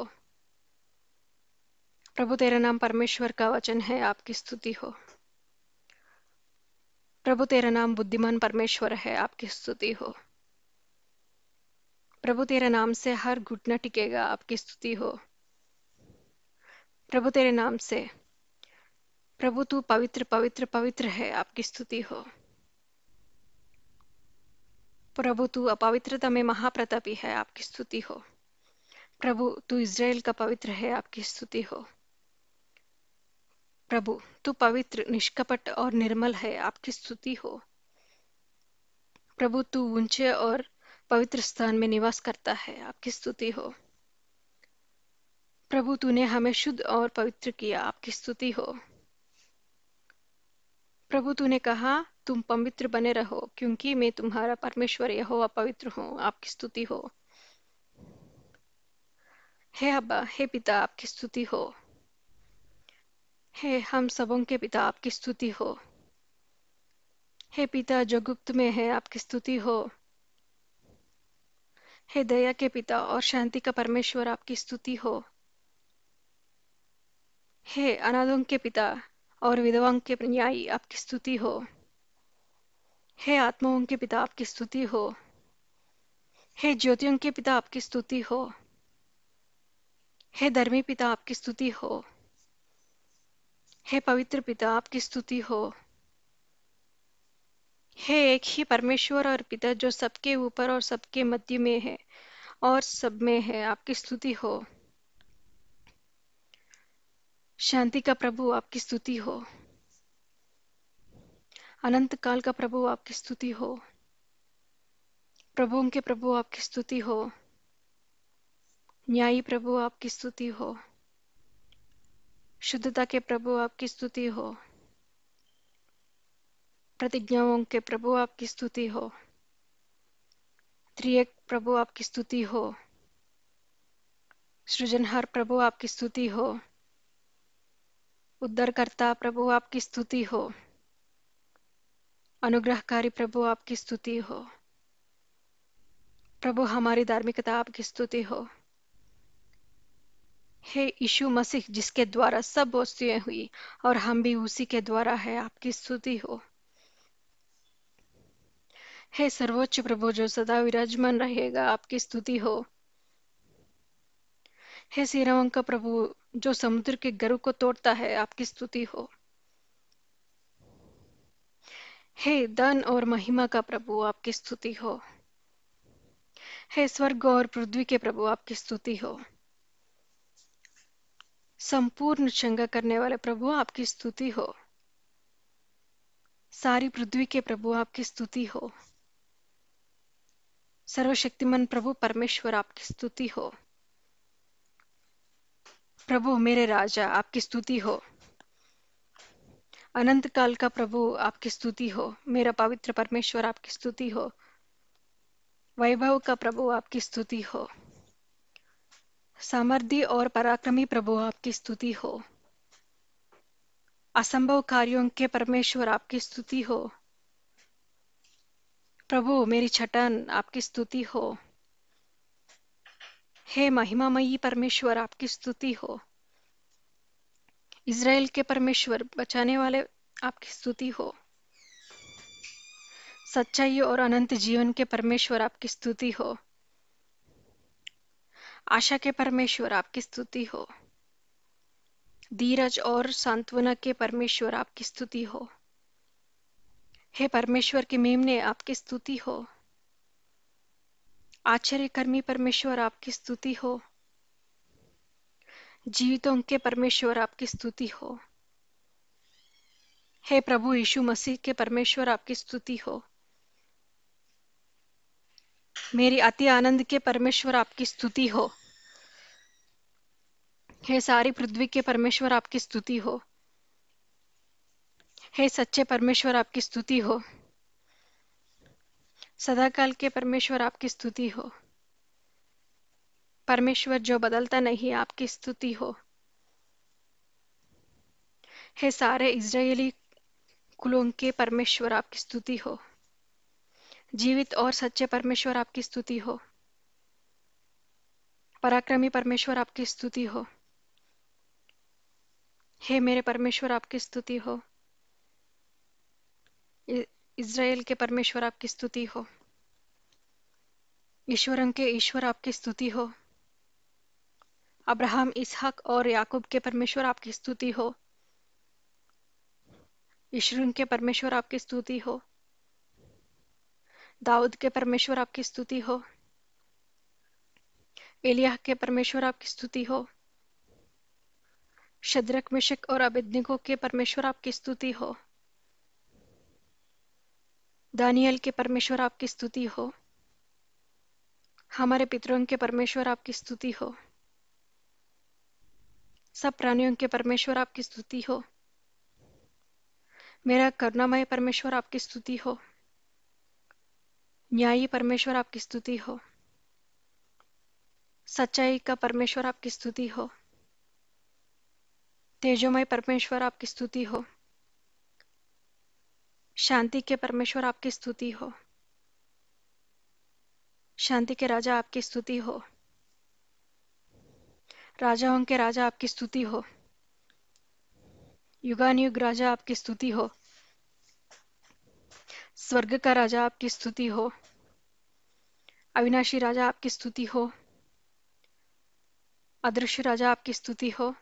S1: प्रभु तेरा नाम परमेश्वर का वचन है आपकी स्तुति हो प्रभु तेरा नाम बुद्धिमान परमेश्वर है आपकी स्तुति हो प्रभु तेरा नाम से हर घुटना टिकेगा आपकी स्तुति हो प्रभु तेरे नाम से प्रभु तू पवित्र पवित्र पवित्र है आपकी स्तुति हो प्रभु तू अपवित्रता में महाप्रतापी है आपकी स्तुति हो प्रभु तू इज़राइल का पवित्र है आपकी स्तुति हो प्रभु तू पवित्र निष्कपट और निर्मल है आपकी स्तुति हो प्रभु तू ऊंचे और पवित्र स्थान में निवास करता है आपकी स्तुति हो प्रभु तूने हमें शुद्ध और पवित्र किया आपकी स्तुति हो प्रभु तूने कहा तुम पवित्र बने रहो क्योंकि मैं तुम्हारा परमेश्वर यह पवित्र हूँ आपकी स्तुति हो हे अब्बा हे पिता आपकी स्तुति हो हे हम सबों के पिता आपकी स्तुति हो हे पिता जो गुप्त में है आपकी स्तुति हो हे दया के पिता और शांति का परमेश्वर आपकी स्तुति हो हे अनादों के पिता और विधवाओं के न्यायी आपकी स्तुति हो हे आत्माओं के पिता आपकी स्तुति हो हे ज्योतियों के पिता आपकी स्तुति हो हे धर्मी पिता आपकी स्तुति हो हे पवित्र पिता आपकी स्तुति हो हे एक ही परमेश्वर और पिता जो सबके ऊपर और सबके मध्य में है और सब में है आपकी स्तुति हो शांति का प्रभु आपकी स्तुति हो अनंत काल का प्रभु आपकी स्तुति हो प्रभु के प्रभु आपकी स्तुति हो न्यायी प्रभु आपकी स्तुति हो शुद्धता के प्रभु आपकी स्तुति हो प्रतिज्ञाओं के प्रभु आपकी स्तुति हो त्रिय प्रभु आपकी स्तुति हो सृजनहार प्रभु आपकी स्तुति हो करता प्रभु आपकी स्तुति हो अनुग्रहकारी प्रभु आपकी स्तुति हो प्रभु हमारी धार्मिकता आपकी स्तुति हो हे यीशु मसीह जिसके द्वारा सब वस्तुएं हुई और हम भी उसी के द्वारा है आपकी स्तुति हो हे सर्वोच्च प्रभु जो सदा विराजमान रहेगा आपकी स्तुति हो हे श्रीराम का प्रभु जो समुद्र के गर्व को तोड़ता है आपकी स्तुति हो हे धन और महिमा का प्रभु आपकी स्तुति हो हे स्वर्ग और पृथ्वी के प्रभु आपकी स्तुति हो संपूर्ण चंगा करने वाले प्रभु आपकी स्तुति हो सारी पृथ्वी के प्रभु आपकी स्तुति हो सर्वशक्तिमान प्रभु परमेश्वर आपकी स्तुति हो प्रभु मेरे राजा आपकी स्तुति हो अनंत काल का प्रभु आपकी स्तुति हो मेरा पवित्र परमेश्वर आपकी स्तुति हो वैभव का प्रभु आपकी स्तुति हो सामर्थ्य और पराक्रमी प्रभु आपकी स्तुति हो असंभव कार्यों के परमेश्वर आपकी स्तुति हो प्रभु मेरी छटन आपकी स्तुति हो हे महिमामयी परमेश्वर आपकी स्तुति हो इसराइल के परमेश्वर बचाने वाले आपकी स्तुति हो सच्चाई और अनंत जीवन के परमेश्वर आपकी स्तुति हो आशा के परमेश्वर आपकी स्तुति हो धीरज और सांत्वना के परमेश्वर आपकी स्तुति हो हे परमेश्वर के मेमने आपकी स्तुति हो आश्चर्यकर्मी परमेश्वर आपकी स्तुति हो जीवितों के परमेश्वर आपकी स्तुति हो हे प्रभु यीशु मसीह के परमेश्वर आपकी स्तुति हो मेरी अति आनंद के परमेश्वर आपकी स्तुति हो हे सारी पृथ्वी के परमेश्वर आपकी स्तुति हो हे सच्चे परमेश्वर आपकी स्तुति हो सदाकाल के परमेश्वर आपकी स्तुति हो परमेश्वर जो बदलता नहीं आपकी स्तुति हो हे सारे इज़राइली कुलों के परमेश्वर आपकी स्तुति हो जीवित और सच्चे परमेश्वर आपकी स्तुति हो पराक्रमी परमेश्वर आपकी स्तुति हो हे मेरे परमेश्वर आपकी स्तुति हो इज़राइल के परमेश्वर आपकी स्तुति हो ईश्वर के ईश्वर आपकी स्तुति हो अब्राहम इसहाक और याकूब के परमेश्वर आपकी स्तुति हो ईश्वर के परमेश्वर आपकी स्तुति हो दाऊद के परमेश्वर आपकी स्तुति हो एलिया के परमेश्वर आपकी स्तुति हो शद्रक मिशक और अबिदनिको के परमेश्वर आपकी स्तुति हो दानियल के परमेश्वर आपकी स्तुति हो हमारे पितरों के परमेश्वर आपकी स्तुति हो सब प्राणियों के परमेश्वर आपकी स्तुति हो मेरा करुणामय परमेश्वर आपकी स्तुति हो न्यायी परमेश्वर आपकी स्तुति हो सच्चाई का परमेश्वर आपकी स्तुति हो तेजोमय परमेश्वर आपकी स्तुति हो शांति के परमेश्वर आपकी स्तुति हो शांति के राजा आपकी स्तुति हो राजाओं के राजा आपकी स्तुति हो युगान युग राजा आपकी स्तुति हो स्वर्ग का राजा आपकी स्तुति हो अविनाशी राजा आपकी स्तुति हो अदृश्य राजा आपकी स्तुति हो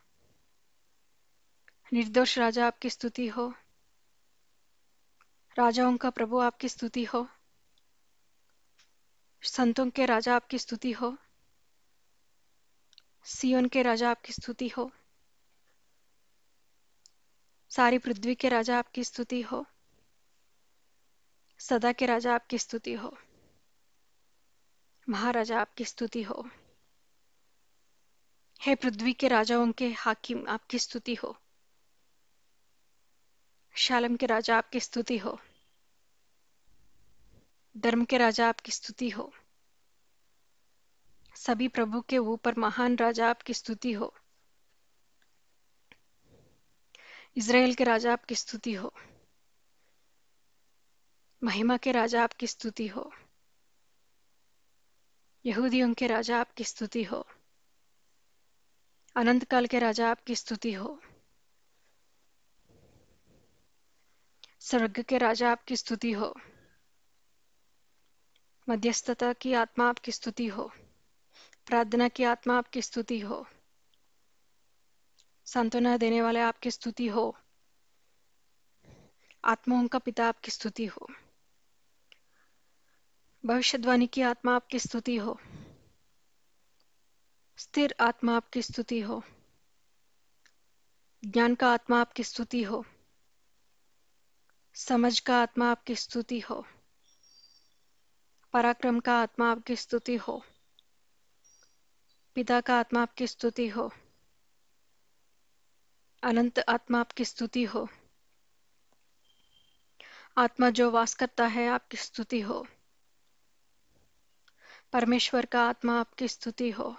S1: निर्दोष राजा आपकी स्तुति हो राजाओं का प्रभु आपकी स्तुति हो संतों के राजा आपकी स्तुति हो सियोन के राजा आपकी स्तुति हो सारी पृथ्वी के राजा आपकी स्तुति हो सदा के राजा आपकी स्तुति हो महाराजा आपकी स्तुति हो हे पृथ्वी के राजाओं के हाकिम आपकी स्तुति हो शालम के राजा आपकी स्तुति हो धर्म के राजा आपकी स्तुति हो सभी प्रभु के ऊपर महान राजा आपकी स्तुति हो इसराइल के राजा आपकी स्तुति हो महिमा के राजा आपकी स्तुति हो यहूदियों के राजा आपकी स्तुति हो अनंत काल के राजा आपकी स्तुति हो स्वर्ग के राजा आपकी स्तुति हो मध्यस्थता की आत्मा आपकी स्तुति हो प्रार्थना की आत्मा आपकी स्तुति हो सांत्वना देने वाले आपकी स्तुति हो आत्माओं का पिता आपकी स्तुति हो भविष्यवाणी की आत्मा आपकी स्तुति हो स्थिर आत्मा आपकी स्तुति हो ज्ञान का आत्मा आपकी स्तुति हो समझ का आत्मा आपकी स्तुति हो पराक्रम का आत्मा आपकी स्तुति हो पिता का आत्मा आपकी स्तुति हो अनंत आत्मा आपकी स्तुति हो आत्मा जो वास करता है आपकी स्तुति हो परमेश्वर का आत्मा आपकी स्तुति हो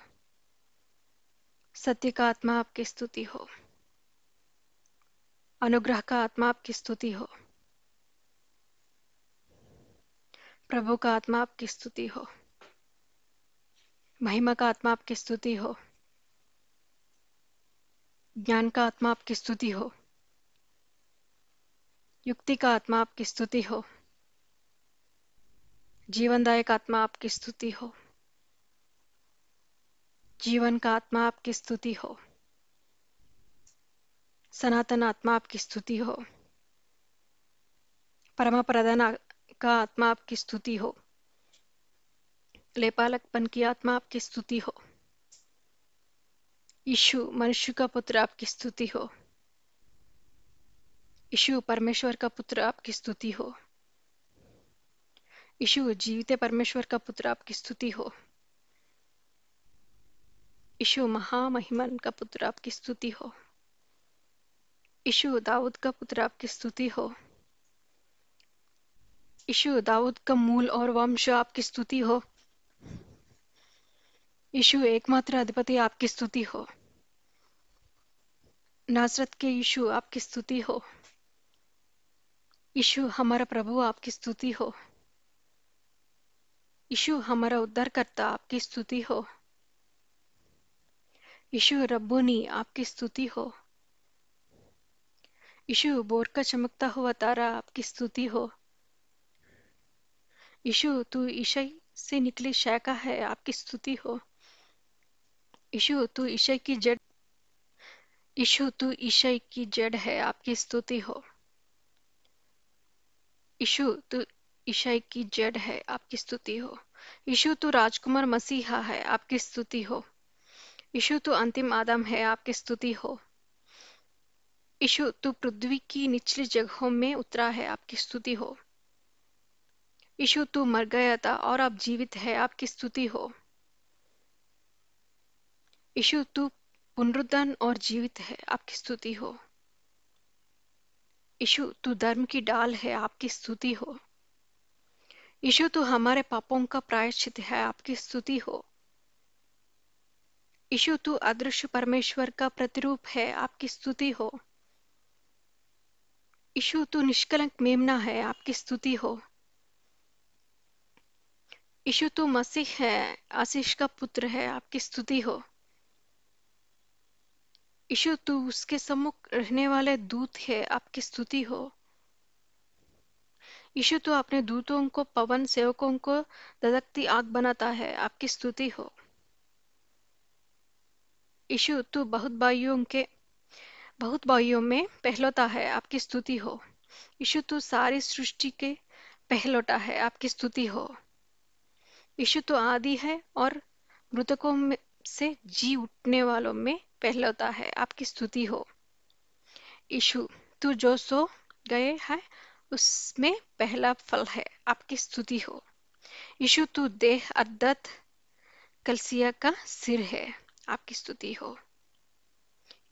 S1: सत्य का आत्मा आपकी स्तुति हो अनुग्रह का आत्मा आपकी स्तुति हो प्रभु का आत्मा आपकी स्तुति हो महिमा का आत्मा आपकी स्तुति हो ज्ञान का आत्मा आपकी स्तुति हो युक्ति का आत्मा आपकी स्तुति हो जीवनदायक आत्मा आपकी स्तुति हो जीवन का आत्मा आपकी स्तुति हो सनातन आत्मा आपकी स्तुति हो परमा प्रधान का आत्मा आपकी स्तुति हो लेपालकपन की आत्मा आपकी स्तुति हो यीशु मनुष्य का पुत्र आपकी स्तुति हो यीशु परमेश्वर का पुत्र आपकी स्तुति हो यीशु जीवित परमेश्वर का पुत्र आपकी स्तुति हो यीशु महामहिमन का पुत्र आपकी स्तुति हो यीशु दाऊद का पुत्र आपकी स्तुति हो ईशु दाऊद का मूल और वंश आपकी स्तुति हो ईशु एकमात्र अधिपति आपकी स्तुति हो नासरत के ईशु आपकी स्तुति हो ईशु हमारा प्रभु आपकी स्तुति हो यीशु हमारा उद्धारकर्ता आपकी स्तुति हो ईशु रब्बुनी आपकी स्तुति हो ईशु बोर का चमकता हुआ तारा आपकी स्तुति हो यीशु तू ईशाई से निकली शय का है आपकी स्तुति हो यीशु तू ईशाई की जड़ यीशु तू ईशाई की जड़ है आपकी स्तुति हो यीशु तू ईशाई की जड़ है आपकी स्तुति हो यीशु तू राजकुमार मसीहा है आपकी स्तुति हो यीशु तू अंतिम आदम है आपकी स्तुति हो यीशु तू पृथ्वी की निचली जगहों में उतरा है आपकी स्तुति हो यीशु तू मर गया था और आप जीवित है आपकी स्तुति हो यीशु तू पुनरुद्धन और जीवित है आपकी स्तुति हो यीशु तू धर्म की डाल है आपकी स्तुति हो यीशु तू हमारे पापों का प्रायश्चित है आपकी स्तुति हो यीशु तू अदृश्य परमेश्वर का प्रतिरूप है आपकी स्तुति हो यीशु तू निष्कलंक मेमना है आपकी स्तुति हो यीशु तो मसीह है आशीष का पुत्र है आपकी स्तुति हो यीशु तू तो उसके सम्मुख रहने वाले दूत है आपकी स्तुति हो यीशु तो अपने दूतों को पवन सेवकों को धधकती आग बनाता है आपकी स्तुति हो यीशु तू तो बहुत भाइयों के बहुत भाइयों में पहलोता है आपकी स्तुति हो यीशु तू तो सारी सृष्टि के पहलौटा है आपकी स्तुति हो तो आदि है और मृतकों में से जी उठने वालों में पहलौता है आपकी स्तुति हो यीशु तू जो सो गए है उसमें पहला फल है आपकी स्तुति हो यीशु तू देह अद्दत कलसिया का सिर है आपकी स्तुति हो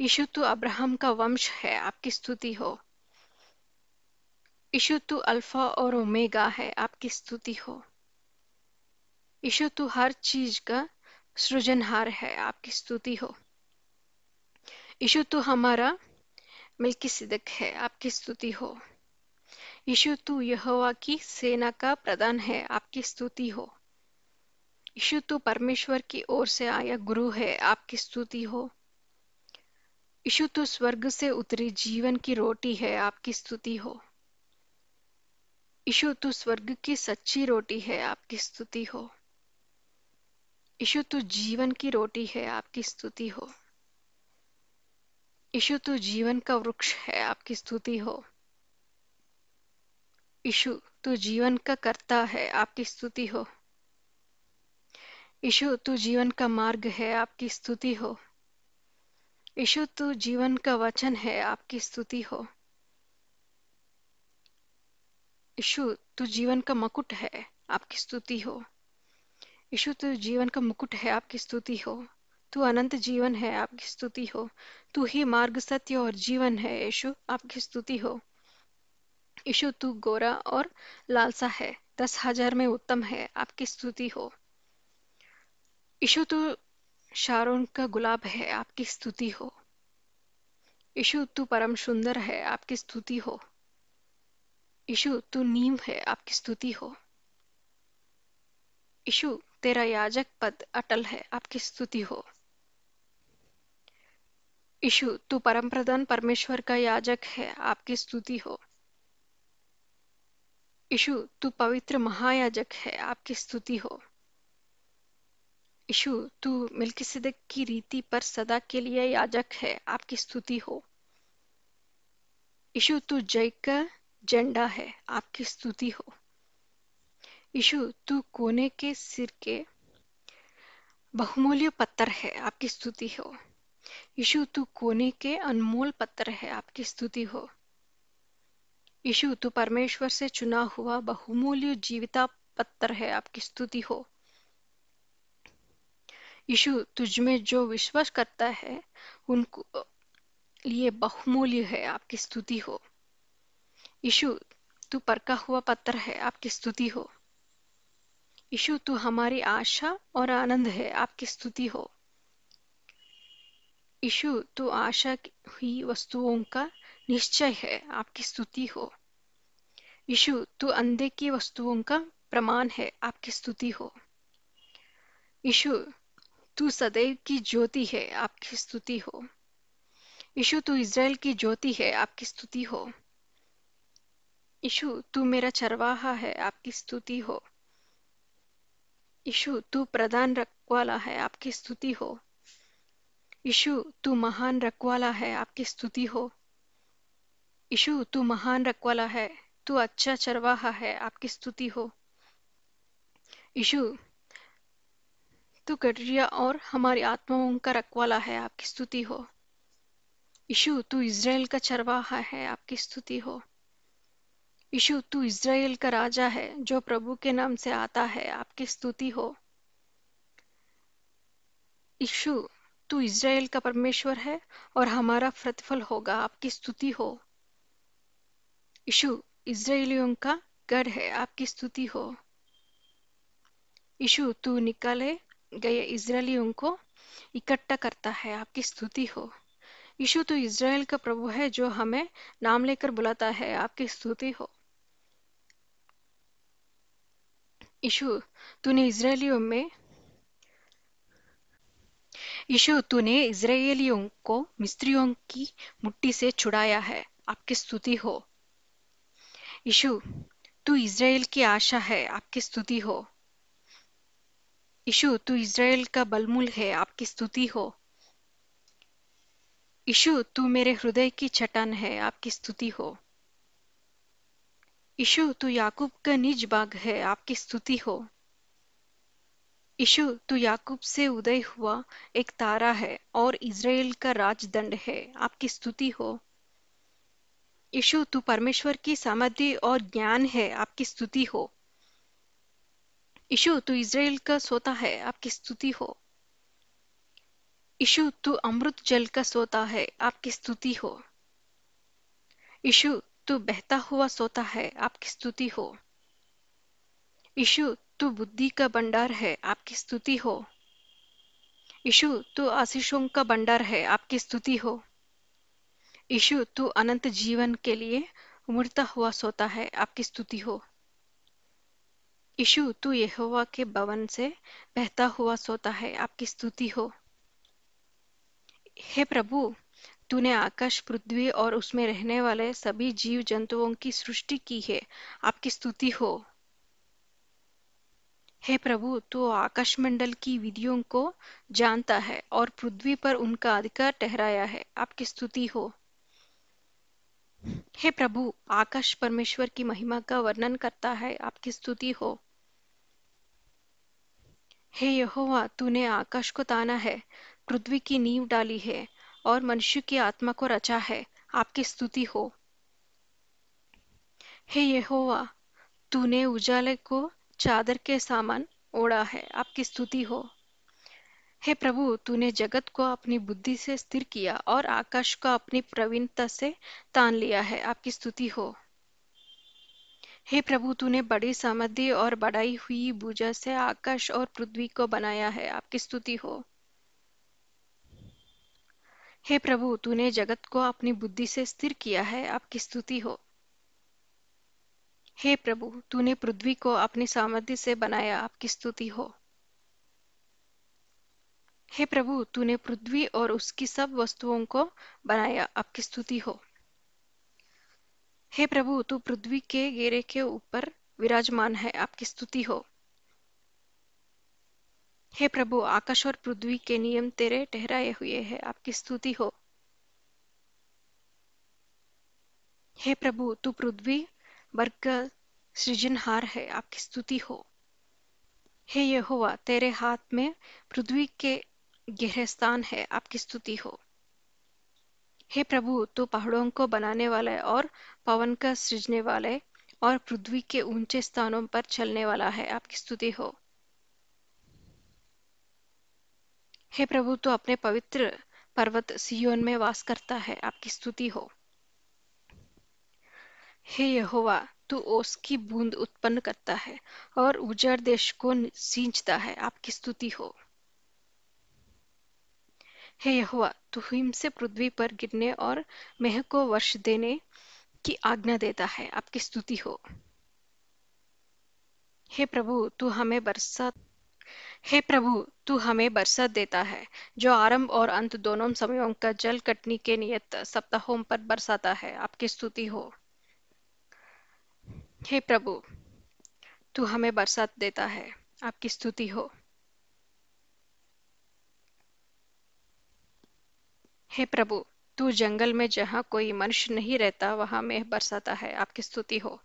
S1: यीशु तू अब्राहम का वंश है आपकी स्तुति हो यीशु तू अल्फा और ओमेगा है आपकी स्तुति हो ईशो तू हर चीज का सृजनहार है आपकी स्तुति हो यीशु तू हमारा मिल्की सिदक है आपकी स्तुति हो यीशु तू यहोवा की सेना का प्रधान है आपकी स्तुति हो ईशु तू परमेश्वर की ओर से आया गुरु है आपकी स्तुति हो ईशु तू स्वर्ग से उतरी जीवन की रोटी है आपकी स्तुति हो ईशु तू स्वर्ग की सच्ची रोटी है आपकी स्तुति हो ईशु तू जीवन की रोटी है आपकी स्तुति हो ईशु तू जीवन का वृक्ष है आपकी स्तुति हो ईशु तू जीवन का कर्ता है आपकी स्तुति हो ईशु तू जीवन का मार्ग है आपकी स्तुति हो ईशु तू जीवन का वचन है आपकी स्तुति हो ईशु तू जीवन का मकुट है आपकी स्तुति हो यीशु तू जीवन का मुकुट है आपकी स्तुति हो तू अनंत जीवन है आपकी स्तुति हो तू ही मार्ग सत्य और जीवन है यीशु आपकी स्तुति हो यीशु तू गोरा और लालसा है दस हजार में उत्तम है आपकी स्तुति हो यीशु तू शारोन का गुलाब है आपकी स्तुति हो यीशु तू परम सुंदर है आपकी स्तुति हो यीशु तू नीम है आपकी स्तुति हो यीशु तेरा याजक पद अटल है आपकी स्तुति हो ईशु तू परम प्रधान परमेश्वर का याजक है आपकी स्तुति हो ईशु तू पवित्र महायाजक है आपकी स्तुति हो ईशु तू मिल्किसिदक की रीति पर सदा के लिए याजक है आपकी स्तुति हो ईशु तू जय का झंडा है आपकी स्तुति हो यीशु तू कोने के सिर के बहुमूल्य पत्थर है आपकी स्तुति हो यीशु तू कोने के अनमोल पत्थर है आपकी स्तुति हो यीशु तू परमेश्वर से चुना हुआ बहुमूल्य जीविता पत्थर है आपकी स्तुति हो यीशु तुझ में जो विश्वास करता है उनको लिए बहुमूल्य है आपकी स्तुति हो यीशु तू परका हुआ पत्थर है आपकी स्तुति हो यीशु तू हमारी आशा और आनंद है आपकी स्तुति हो यीशु तू आशा हुई वस्तुओं का निश्चय है आपकी स्तुति हो यीशु तू अंधे की वस्तुओं का प्रमाण है आपकी स्तुति हो यीशु तू सदैव की ज्योति है आपकी स्तुति हो यीशु तू इज़राइल की ज्योति है आपकी स्तुति हो यीशु तू मेरा चरवाहा है आपकी स्तुति हो यीशु तू प्रधान रखवाला है आपकी स्तुति हो यीशु तू महान रखवाला है आपकी स्तुति हो यीशु तू महान रखवाला है तू अच्छा चरवाहा है आपकी स्तुति हो यीशु तू कटरिया और हमारी आत्माओं का रखवाला है आपकी स्तुति हो यीशु तू इज़राइल का चरवाहा है आपकी स्तुति हो यीशु तू इज़राइल का राजा है जो प्रभु के नाम से आता है आपकी स्तुति हो यीशु तू इज़राइल का परमेश्वर है और हमारा प्रतिफल होगा आपकी स्तुति हो यीशु इज़राइलियों का गढ़ है आपकी स्तुति हो यीशु तू निकाले गए इज़राइलियों को इकट्ठा करता है आपकी स्तुति हो यीशु तो इज़राइल का प्रभु है जो हमें नाम लेकर बुलाता है आपकी स्तुति हो यीशु तूने इसराइलियों में यशु तूने इसराइलियों को मिस्त्रियों की मुट्ठी से छुड़ाया है आपकी स्तुति हो ईशु तू इज़राइल की आशा है आपकी स्तुति हो ईशु तू इज़राइल का बलमूल है आपकी स्तुति हो ईशु तू मेरे हृदय की चट्टान है आपकी स्तुति हो ईशु तू याकूब का निज बाग है आपकी स्तुति हो ईशु तू याकूब से उदय हुआ एक तारा है और इज़राइल का राजदंड है आपकी स्तुति हो ईशु तू परमेश्वर की सामर्थ्य और ज्ञान है आपकी स्तुति हो ईशु तू इज़राइल का सोता है आपकी स्तुति हो ईशु तू अमृत जल का सोता है आपकी स्तुति हो ईशु तू बहता हुआ सोता है आपकी स्तुति हो ईशु तू बुद्धि का भंडार है आपकी स्तुति हो ईशु तू आशीषों का भंडार है आपकी स्तुति हो ईशु तू अनंत जीवन के लिए उमड़ता हुआ सोता है आपकी स्तुति हो यीशु तू यहोवा के भवन से बहता हुआ सोता है आपकी स्तुति हो हे प्रभु तूने आकाश पृथ्वी और उसमें रहने वाले सभी जीव जंतुओं की सृष्टि की है आपकी स्तुति हो हे प्रभु तू आकाशमंडल की विधियों को जानता है और पृथ्वी पर उनका अधिकार ठहराया है आपकी स्तुति हो हे प्रभु आकाश परमेश्वर की महिमा का वर्णन करता है आपकी स्तुति हो हे यहोवा तूने आकाश को ताना है पृथ्वी की नींव डाली है और मनुष्य की आत्मा को रचा है आपकी स्तुति हो हे यहोवा तूने उजाले को चादर के सामान ओढ़ा है आपकी स्तुति हो हे प्रभु तूने जगत को अपनी बुद्धि से स्थिर किया और आकाश को अपनी प्रवीणता से तान लिया है आपकी स्तुति हो हे प्रभु तूने बड़ी समृद्धि और बढ़ाई हुई भुजा से आकाश और पृथ्वी को बनाया है आपकी स्तुति हो हे प्रभु तूने जगत को अपनी बुद्धि से स्थिर किया है आपकी स्तुति हो हे प्रभु तूने पृथ्वी को अपनी सामर्थ्य से बनाया आपकी स्तुति हो हे प्रभु तूने पृथ्वी और उसकी सब वस्तुओं को बनाया आपकी स्तुति हो हे प्रभु तू पृथ्वी के घेरे के ऊपर विराजमान है आपकी स्तुति हो हे प्रभु आकाश और पृथ्वी के नियम तेरे ठहराए हुए हैं आपकी स्तुति हो हे प्रभु तू पृथ्वी वर्ग सृजनहार है आपकी स्तुति हो हे यहोवा तेरे हाथ में पृथ्वी के गहरे स्थान है आपकी स्तुति हो हे प्रभु तू पहाड़ों को बनाने वाले और पवन का सृजने वाले और पृथ्वी के ऊंचे स्थानों पर चलने वाला है आपकी स्तुति हो हे प्रभु तो अपने पवित्र पर्वत सियोन में वास करता है आपकी स्तुति हो हे यहोवा तू ओस की बूंद उत्पन्न करता है और उजड़ देश को सींचता है आपकी स्तुति हो हे यहोवा तू हिम से पृथ्वी पर गिरने और मेह को वर्ष देने की आज्ञा देता है आपकी स्तुति हो हे प्रभु तू हमें बरसात हे प्रभु तू हमें बरसत देता है जो आरंभ और अंत दोनों समयों का जल कटनी के नियत सप्ताहों पर बरसाता है आपकी स्तुति हो हे प्रभु तू हमें बरसात देता है आपकी स्तुति हो हे प्रभु तू जंगल में जहां कोई मनुष्य नहीं रहता वहां में बरसाता है आपकी स्तुति हो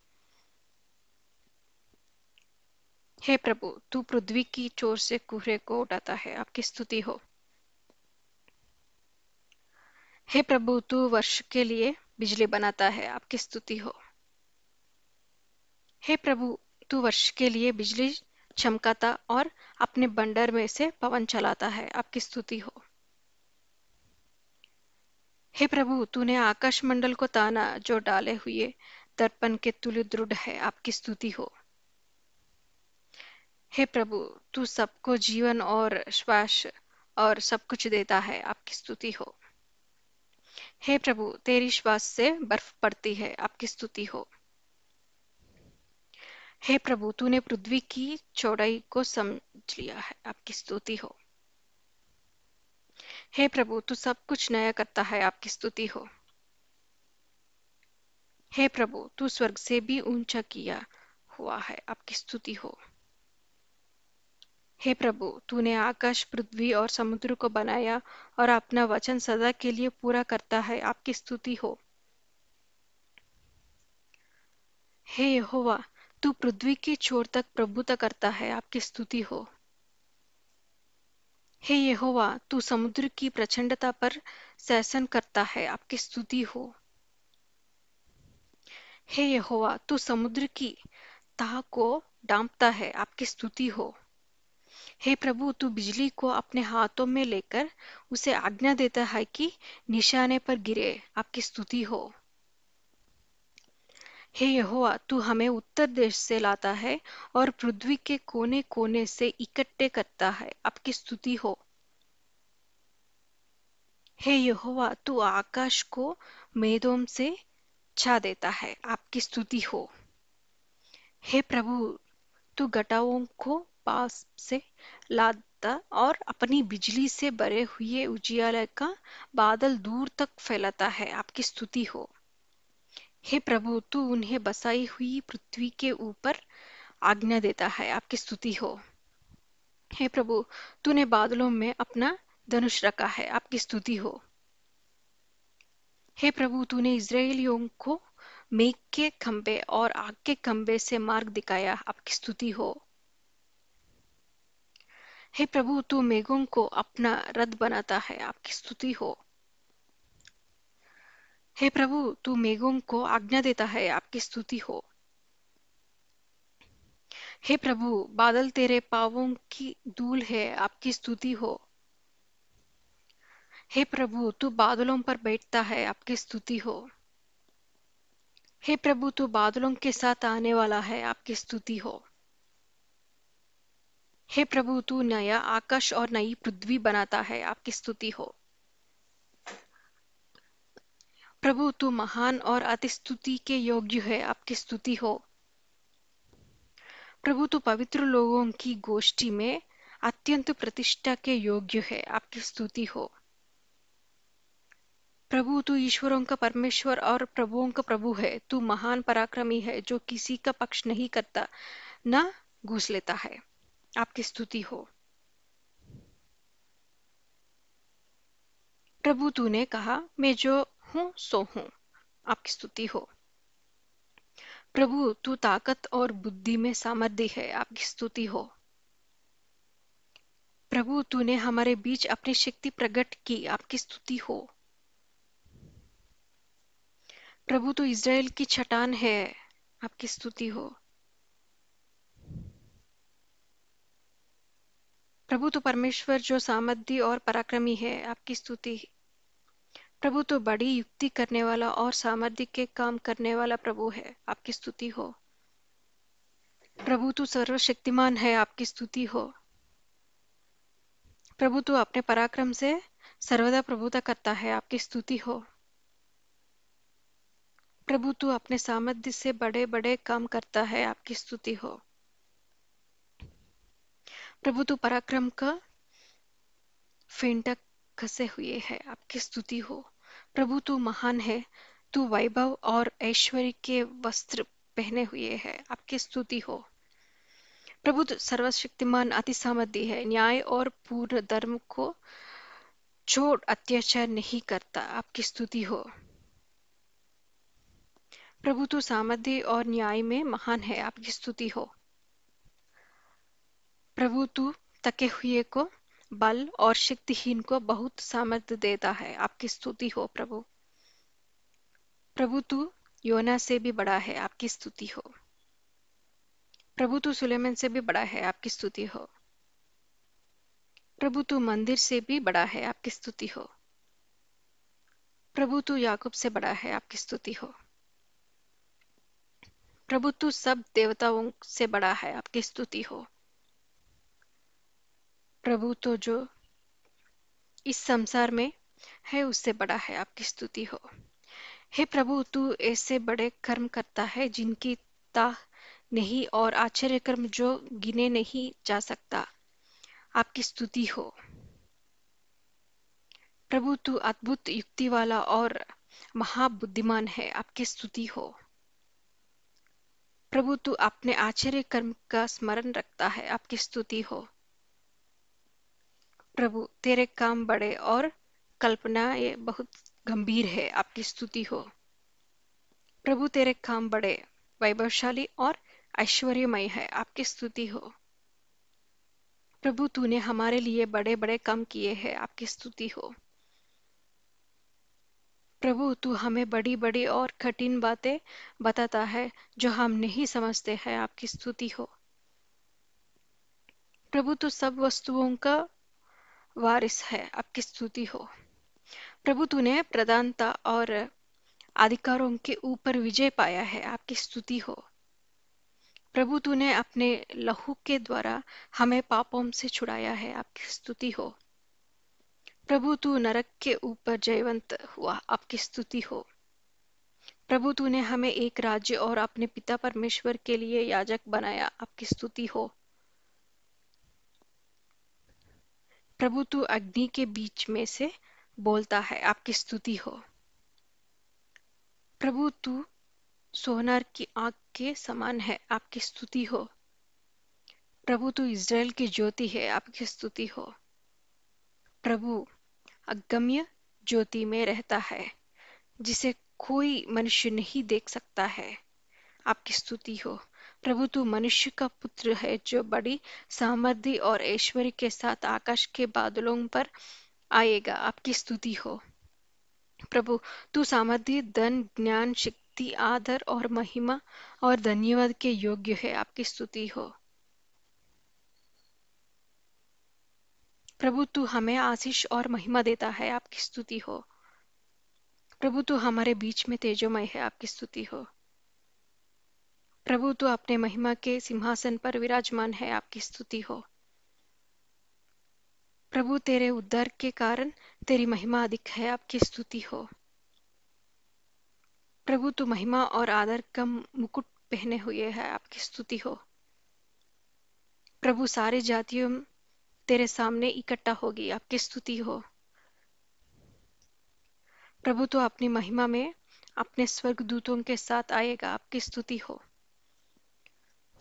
S1: हे प्रभु तू पृथ्वी की चोर से कुहरे को उठाता है आपकी स्तुति हो हे प्रभु तू वर्ष के लिए बिजली बनाता है आपकी स्तुति हो हे प्रभु तू वर्ष के लिए बिजली चमकाता और अपने बंडर में से पवन चलाता है आपकी स्तुति हो हे प्रभु तूने आकाश मंडल को ताना जो डाले हुए दर्पण के तुल्य दृढ़ है आपकी स्तुति हो हे प्रभु तू सबको जीवन और श्वास और सब कुछ देता है आपकी स्तुति हो हे प्रभु तेरी श्वास से बर्फ पड़ती है आपकी स्तुति हो हे प्रभु तूने पृथ्वी की चौड़ाई को समझ लिया है आपकी स्तुति हो हे प्रभु तू सब कुछ नया करता है आपकी स्तुति हो हे प्रभु तू स्वर्ग से भी ऊंचा किया हुआ है आपकी स्तुति हो हे प्रभु तूने आकाश पृथ्वी और समुद्र को बनाया और अपना वचन सदा के लिए पूरा करता है आपकी स्तुति हो हे यहोवा तू पृथ्वी के छोर तक प्रभुता करता है आपकी स्तुति हो हे यहोवा तू समुद्र की प्रचंडता पर शासन करता है आपकी स्तुति हो हे यहोवा तू समुद्र की ताह को डांपता है आपकी स्तुति हो हे प्रभु तू बिजली को अपने हाथों में लेकर उसे आज्ञा देता है कि निशाने पर गिरे आपकी स्तुति हो हे यहोवा तू हमें उत्तर देश से लाता है और पृथ्वी के कोने कोने से इकट्ठे करता है आपकी स्तुति हो हे यहोवा तू आकाश को मेदोम से छा देता है आपकी स्तुति हो हे प्रभु तू घटाओं को पास से लादता और अपनी बिजली से भरे हुए उजियाले का बादल दूर तक फैलाता है आपकी स्तुति हो हे प्रभु तू उन्हें बसाई हुई पृथ्वी के ऊपर आज्ञा देता है आपकी स्तुति हो हे प्रभु तूने बादलों में अपना धनुष रखा है आपकी स्तुति हो हे प्रभु तूने इसराइलियों को मेघ के खंबे और आग के खंबे से मार्ग दिखाया आपकी स्तुति हो हे प्रभु तू मेघों को अपना रथ बनाता है आपकी स्तुति हो हे प्रभु तू मेघों को आज्ञा देता है आपकी स्तुति हो हे प्रभु बादल तेरे पावों की धूल है आपकी स्तुति हो हे प्रभु तू बादलों पर बैठता है आपकी स्तुति हो हे प्रभु तू बादलों के साथ आने वाला है आपकी स्तुति हो हे प्रभु तू नया आकाश और नई पृथ्वी बनाता है आपकी स्तुति हो प्रभु तू महान और अति स्तुति के योग्य है आपकी स्तुति हो प्रभु तू पवित्र लोगों की गोष्ठी में अत्यंत प्रतिष्ठा के योग्य है आपकी स्तुति हो प्रभु तू ईश्वरों का परमेश्वर और प्रभुओं का प्रभु है तू महान पराक्रमी है जो किसी का पक्ष नहीं करता ना घूस लेता है आपकी स्तुति हो प्रभु तूने कहा मैं जो हूं सो हूं आपकी स्तुति हो प्रभु तू ताकत और बुद्धि में सामर्थ्य है आपकी स्तुति हो प्रभु तूने हमारे बीच अपनी शक्ति प्रकट की आपकी स्तुति हो प्रभु तू इज़राइल की छटान है आपकी स्तुति हो प्रभु तो परमेश्वर जो सामर्थ्य और पराक्रमी है आपकी स्तुति प्रभु तो बड़ी युक्ति करने वाला और सामर्थ्य के काम करने वाला प्रभु है आपकी स्तुति हो प्रभु तो सर्वशक्तिमान है आपकी स्तुति हो प्रभु तो अपने पराक्रम से सर्वदा प्रभुता करता है आपकी स्तुति हो प्रभु तो अपने सामर्थ्य से बड़े बड़े काम करता है आपकी स्तुति हो प्रभु तू पराक्रम का फेंटक कसे हुए है आपकी स्तुति हो प्रभु तू महान है तू वैभव और ऐश्वर्य के वस्त्र पहने हुए है आपकी स्तुति हो प्रभु सर्वशक्तिमान अति सामर्थ्य है न्याय और पूर्ण धर्म को छोड़ अत्याचार नहीं करता आपकी स्तुति हो प्रभु तो सामर्थ्य और न्याय में महान है आपकी स्तुति हो प्रभु तू तके हुए को बल और शक्तिहीन को बहुत सामर्थ्य देता है आपकी स्तुति हो प्रभु प्रभु तू योना से भी बड़ा है आपकी स्तुति हो प्रभु तू सुलेमन से भी बड़ा है आपकी स्तुति हो प्रभु तू मंदिर से भी बड़ा है आपकी स्तुति हो प्रभु तू याकूब से बड़ा है आपकी स्तुति हो प्रभु तू सब देवताओं से बड़ा है आपकी स्तुति हो प्रभु तो जो इस संसार में है उससे बड़ा है आपकी स्तुति हो हे प्रभु तू ऐसे बड़े कर्म करता है जिनकी ता नहीं और आश्चर्य कर्म जो गिने नहीं जा सकता आपकी स्तुति हो प्रभु तू अद्भुत युक्ति वाला और महाबुद्धिमान है आपकी स्तुति हो प्रभु तू अपने आश्चर्य कर्म का स्मरण रखता है आपकी स्तुति हो प्रभु तेरे काम बड़े और कल्पना ये बहुत गंभीर है आपकी स्तुति हो प्रभु तेरे काम बड़े वैभवशाली और ऐश्वर्यमय है आपकी स्तुति हो प्रभु तूने हमारे लिए बड़े बड़े काम किए हैं आपकी स्तुति हो प्रभु तू हमें बड़ी बड़ी और कठिन बातें बताता है जो हम नहीं समझते हैं आपकी स्तुति हो प्रभु तू सब वस्तुओं का वारिस है आपकी स्तुति हो प्रभु तूने प्रधानता और अधिकारों के ऊपर विजय पाया है आपकी स्तुति हो प्रभु तूने अपने लहू के द्वारा हमें पापों से छुड़ाया है आपकी स्तुति हो प्रभु तू नरक के ऊपर जयवंत हुआ आपकी स्तुति हो प्रभु तूने हमें एक राज्य और अपने पिता परमेश्वर के लिए याजक बनाया आपकी स्तुति हो प्रभु तू अग्नि के बीच में से बोलता है आपकी स्तुति हो प्रभु तू सोनार की आंख के समान है आपकी स्तुति हो प्रभु तू इज़राइल की ज्योति है आपकी स्तुति हो प्रभु अगम्य ज्योति में रहता है जिसे कोई मनुष्य नहीं देख सकता है आपकी स्तुति हो प्रभु तू मनुष्य का पुत्र है जो बड़ी सामर्थ्य और ऐश्वर्य के साथ आकाश के बादलों पर आएगा आपकी स्तुति हो प्रभु तू सामर्थ्य धन ज्ञान शक्ति आदर और महिमा और धन्यवाद के योग्य है आपकी स्तुति हो प्रभु तू हमें आशीष और महिमा देता है आपकी स्तुति हो प्रभु तू हमारे बीच में तेजोमय है आपकी स्तुति हो प्रभु तो अपने महिमा के सिंहासन पर विराजमान है आपकी स्तुति हो प्रभु तेरे उद्धार के कारण तेरी महिमा अधिक है आपकी स्तुति हो प्रभु तू महिमा और आदर का मुकुट पहने हुए है आपकी स्तुति हो प्रभु सारे जातियों तेरे सामने इकट्ठा होगी आपकी स्तुति हो प्रभु तो अपनी महिमा में अपने स्वर्ग दूतों के साथ आएगा आपकी स्तुति हो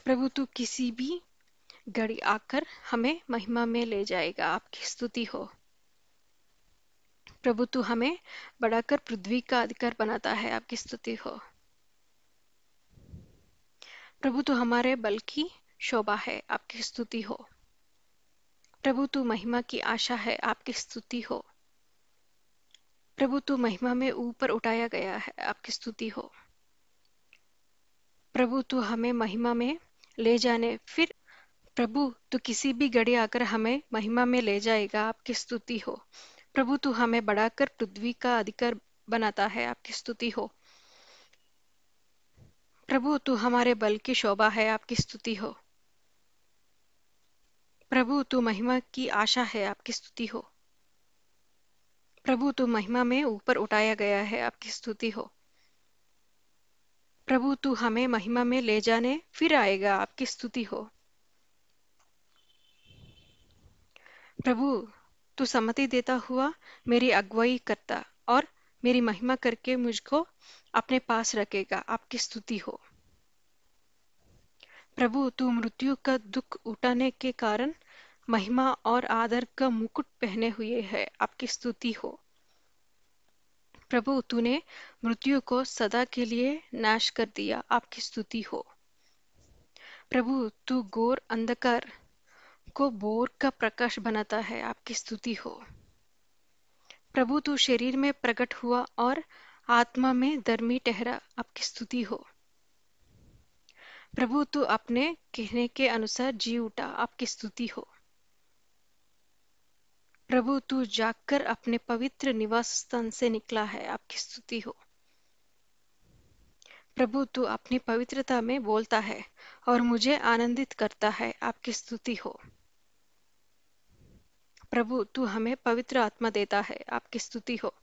S1: प्रभु तू किसी भी घड़ी आकर हमें महिमा में ले जाएगा आपकी स्तुति हो प्रभु तू हमें बढ़ाकर पृथ्वी का अधिकार बनाता है आपकी स्तुति हो प्रभु तू हमारे बल की शोभा है आपकी स्तुति हो प्रभु तू महिमा की आशा है आपकी स्तुति हो प्रभु तू महिमा में ऊपर उठाया गया है आपकी स्तुति हो प्रभु तू हमें महिमा में ले जाने फिर प्रभु तू किसी भी घड़ी आकर हमें महिमा में ले जाएगा आपकी स्तुति हो प्रभु तू हमें बढ़ाकर पृथ्वी का अधिकार बनाता है आपकी स्तुति हो प्रभु तू हमारे बल की शोभा है आपकी स्तुति हो प्रभु तू महिमा की आशा है आपकी स्तुति हो प्रभु तू महिमा में ऊपर उठाया गया है आपकी स्तुति हो प्रभु तू हमें महिमा में ले जाने फिर आएगा आपकी स्तुति हो प्रभु तू सम्मति देता हुआ मेरी अगुवाई करता और मेरी महिमा करके मुझको अपने पास रखेगा आपकी स्तुति हो प्रभु तू मृत्यु का दुख उठाने के कारण महिमा और आदर का मुकुट पहने हुए है आपकी स्तुति हो प्रभु तूने मृत्यु को सदा के लिए नाश कर दिया आपकी स्तुति हो प्रभु तू गोर अंधकार को बोर का प्रकाश बनाता है आपकी स्तुति हो प्रभु तू शरीर में प्रकट हुआ और आत्मा में धर्मी ठहरा आपकी स्तुति हो प्रभु तू अपने कहने के अनुसार जी उठा आपकी स्तुति हो प्रभु तू जाकर अपने पवित्र निवास स्थान से निकला है आपकी स्तुति हो प्रभु तू अपनी पवित्रता में बोलता है और मुझे आनंदित करता है आपकी स्तुति हो प्रभु तू हमें पवित्र आत्मा देता है आपकी स्तुति हो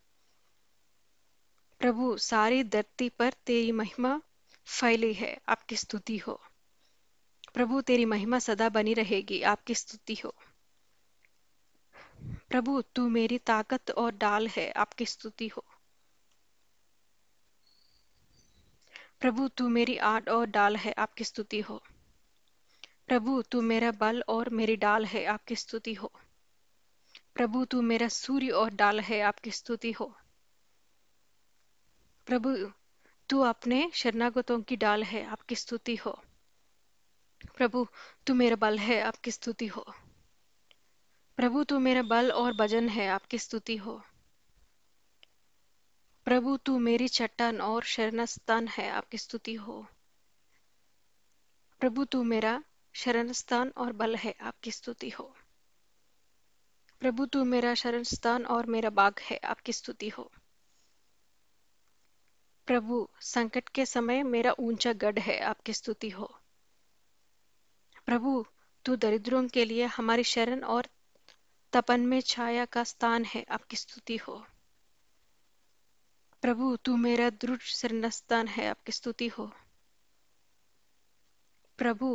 S1: प्रभु सारी धरती पर तेरी महिमा फैली है आपकी स्तुति हो प्रभु तेरी महिमा सदा बनी रहेगी आपकी स्तुति हो प्रभु तू मेरी ताकत और डाल है आपकी स्तुति हो प्रभु तू मेरी आड़ और डाल है आपकी स्तुति हो प्रभु तू मेरा बल और मेरी डाल है आपकी स्तुति हो प्रभु तू मेरा सूर्य और डाल है आपकी स्तुति हो प्रभु तू अपने शरणागतों की डाल है आपकी स्तुति हो प्रभु तू मेरा बल है आपकी स्तुति हो प्रभु तू मेरा बल और भजन है आपकी स्तुति हो प्रभु तू मेरी चट्टान और शरणस्थान है आपकी स्तुति हो प्रभु तू मेरा शरणस्थान और बल है आपकी स्तुति हो प्रभु तू मेरा शरणस्थान और मेरा बाग है आपकी स्तुति हो प्रभु संकट के समय मेरा ऊंचा गढ़ है आपकी स्तुति हो प्रभु तू दरिद्रों के लिए हमारी शरण और तपन में छाया का स्थान है आपकी स्तुति हो प्रभु तू मेरा दृढ़ शरणस्थान है आपकी स्तुति हो प्रभु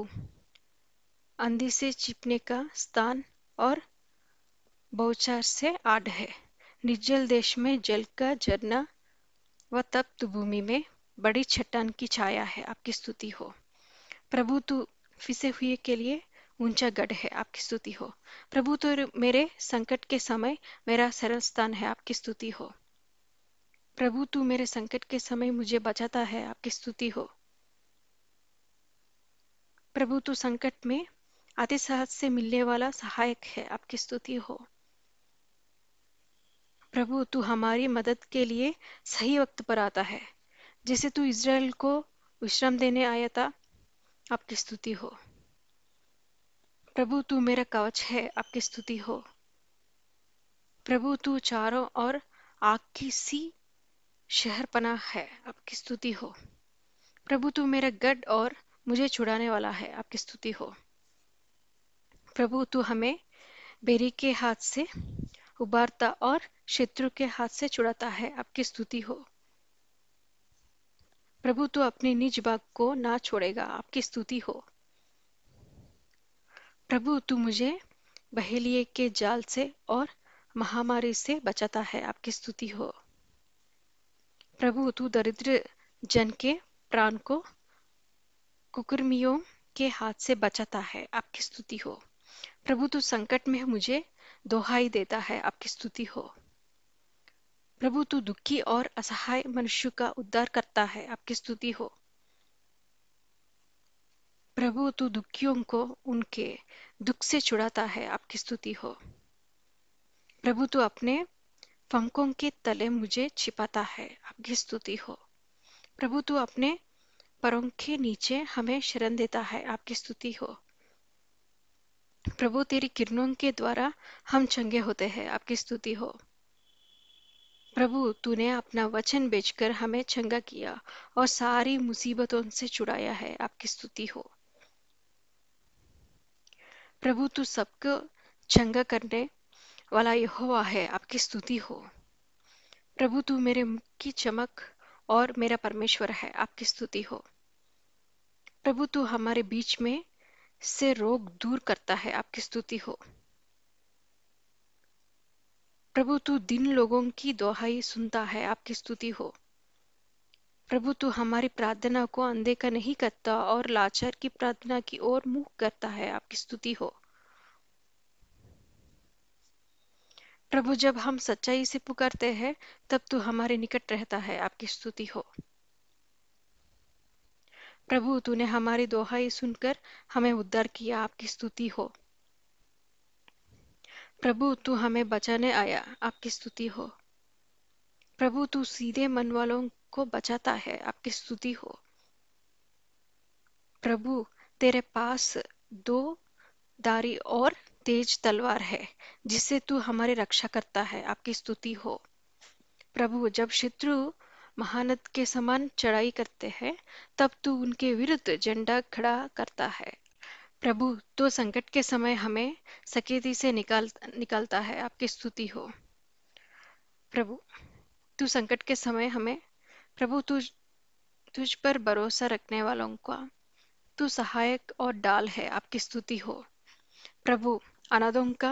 S1: अंधी से चिपने का स्थान और बहुचार से आड़ है निर्जल देश में जल का झरना व तप्त भूमि में बड़ी छटान की छाया है आपकी स्तुति हो प्रभु तू फिसे हुए के लिए ऊंचा गढ़ है आपकी स्तुति हो प्रभु तो मेरे संकट के समय मेरा सरल स्थान है आपकी स्तुति हो प्रभु तू मेरे संकट के समय मुझे बचाता है आपकी स्तुति हो प्रभु तू संकट में आते सहज से मिलने वाला सहायक है आपकी स्तुति हो प्रभु तू हमारी मदद के लिए सही वक्त पर आता है जैसे तू इज़राइल को विश्राम देने आया था आपकी स्तुति हो प्रभु तू मेरा कवच है आपकी स्तुति हो प्रभु तू चारों और आग की सी शहरपना है आपकी स्तुति हो प्रभु तू मेरा गढ़ और मुझे छुड़ाने वाला है आपकी स्तुति हो प्रभु तू हमें बेरी के हाथ से उबारता और शत्रु के हाथ से छुड़ाता है आपकी स्तुति हो प्रभु तू अपने निज बाग को ना छोड़ेगा आपकी स्तुति हो प्रभु तू मुझे बहेलिए के जाल से और महामारी से बचाता है आपकी स्तुति हो प्रभु तू दरिद्र जन के प्राण को कुकुर्मियों के हाथ से बचाता है आपकी स्तुति हो प्रभु तू संकट में मुझे दोहाई देता है आपकी स्तुति हो प्रभु तू दुखी और असहाय मनुष्य का उद्धार करता है आपकी स्तुति हो प्रभु तू दुखियों को उनके दुख से छुड़ाता है आपकी स्तुति हो प्रभु तू अपने फमकों के तले मुझे छिपाता है आपकी स्तुति हो प्रभु तू अपने परों के नीचे हमें शरण देता है आपकी स्तुति हो प्रभु तेरी किरणों के द्वारा हम चंगे होते हैं आपकी स्तुति हो प्रभु तूने अपना वचन बेचकर हमें चंगा किया और सारी मुसीबतों से छुड़ाया है आपकी स्तुति हो प्रभु तू सबको चंगा करने वाला यहोवा है आपकी स्तुति हो प्रभु तू मेरे मुख की चमक और मेरा परमेश्वर है आपकी स्तुति हो प्रभु तू हमारे बीच में से रोग दूर करता है आपकी स्तुति हो प्रभु तू दिन लोगों की दोहाई सुनता है आपकी स्तुति हो प्रभु तू हमारी प्रार्थना को अनदेखा नहीं करता और लाचार की प्रार्थना की ओर मुख करता है आपकी स्तुति हो प्रभु जब हम सच्चाई से पुकारते हैं तब तू हमारे निकट रहता है आपकी स्तुति हो प्रभु तूने हमारी दोहाई सुनकर हमें उद्धार किया आपकी स्तुति हो प्रभु तू हमें बचाने आया आपकी स्तुति हो प्रभु तू सीधे मन वालों आपको बचाता है आपकी स्तुति हो प्रभु तेरे पास दो दारी और तेज तलवार है जिससे तू हमारी रक्षा करता है आपकी स्तुति हो प्रभु जब शत्रु महानद के समान चढ़ाई करते हैं तब तू उनके विरुद्ध झंडा खड़ा करता है प्रभु तो संकट के समय हमें सकेती से निकाल निकालता है आपकी स्तुति हो प्रभु तू संकट के समय हमें प्रभु तुझ तुझ पर भरोसा रखने वालों का तू सहायक और डाल है आपकी स्तुति हो प्रभु अनादों का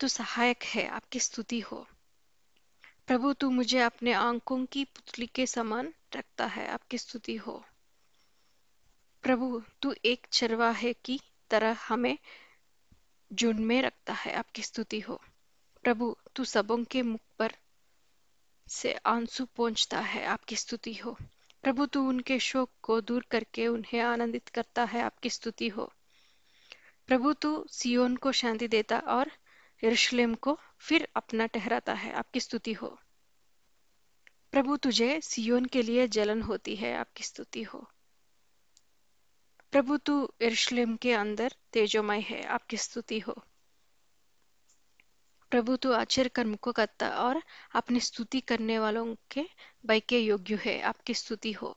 S1: तू सहायक है आपकी स्तुति हो प्रभु तू मुझे अपने आंखों की पुतली के समान रखता है आपकी स्तुति हो प्रभु तू एक चरवाहे की तरह हमें झुंड में रखता है आपकी स्तुति हो प्रभु तू सबों के मुख पर से आंसू पहुंचता है आपकी स्तुति हो प्रभु तू उनके शोक को दूर करके उन्हें आनंदित करता है आपकी स्तुति हो प्रभु तू सियोन को शांति देता और यरूशलेम को फिर अपना ठहराता है आपकी स्तुति हो प्रभु तुझे सियोन के लिए जलन होती है आपकी स्तुति हो प्रभु तू यरूशलेम के अंदर तेजोमय है आपकी स्तुति हो प्रभु तू आश्चर्य कर्म को करता और अपनी स्तुति करने वालों के बैके योग्य है आपकी स्तुति हो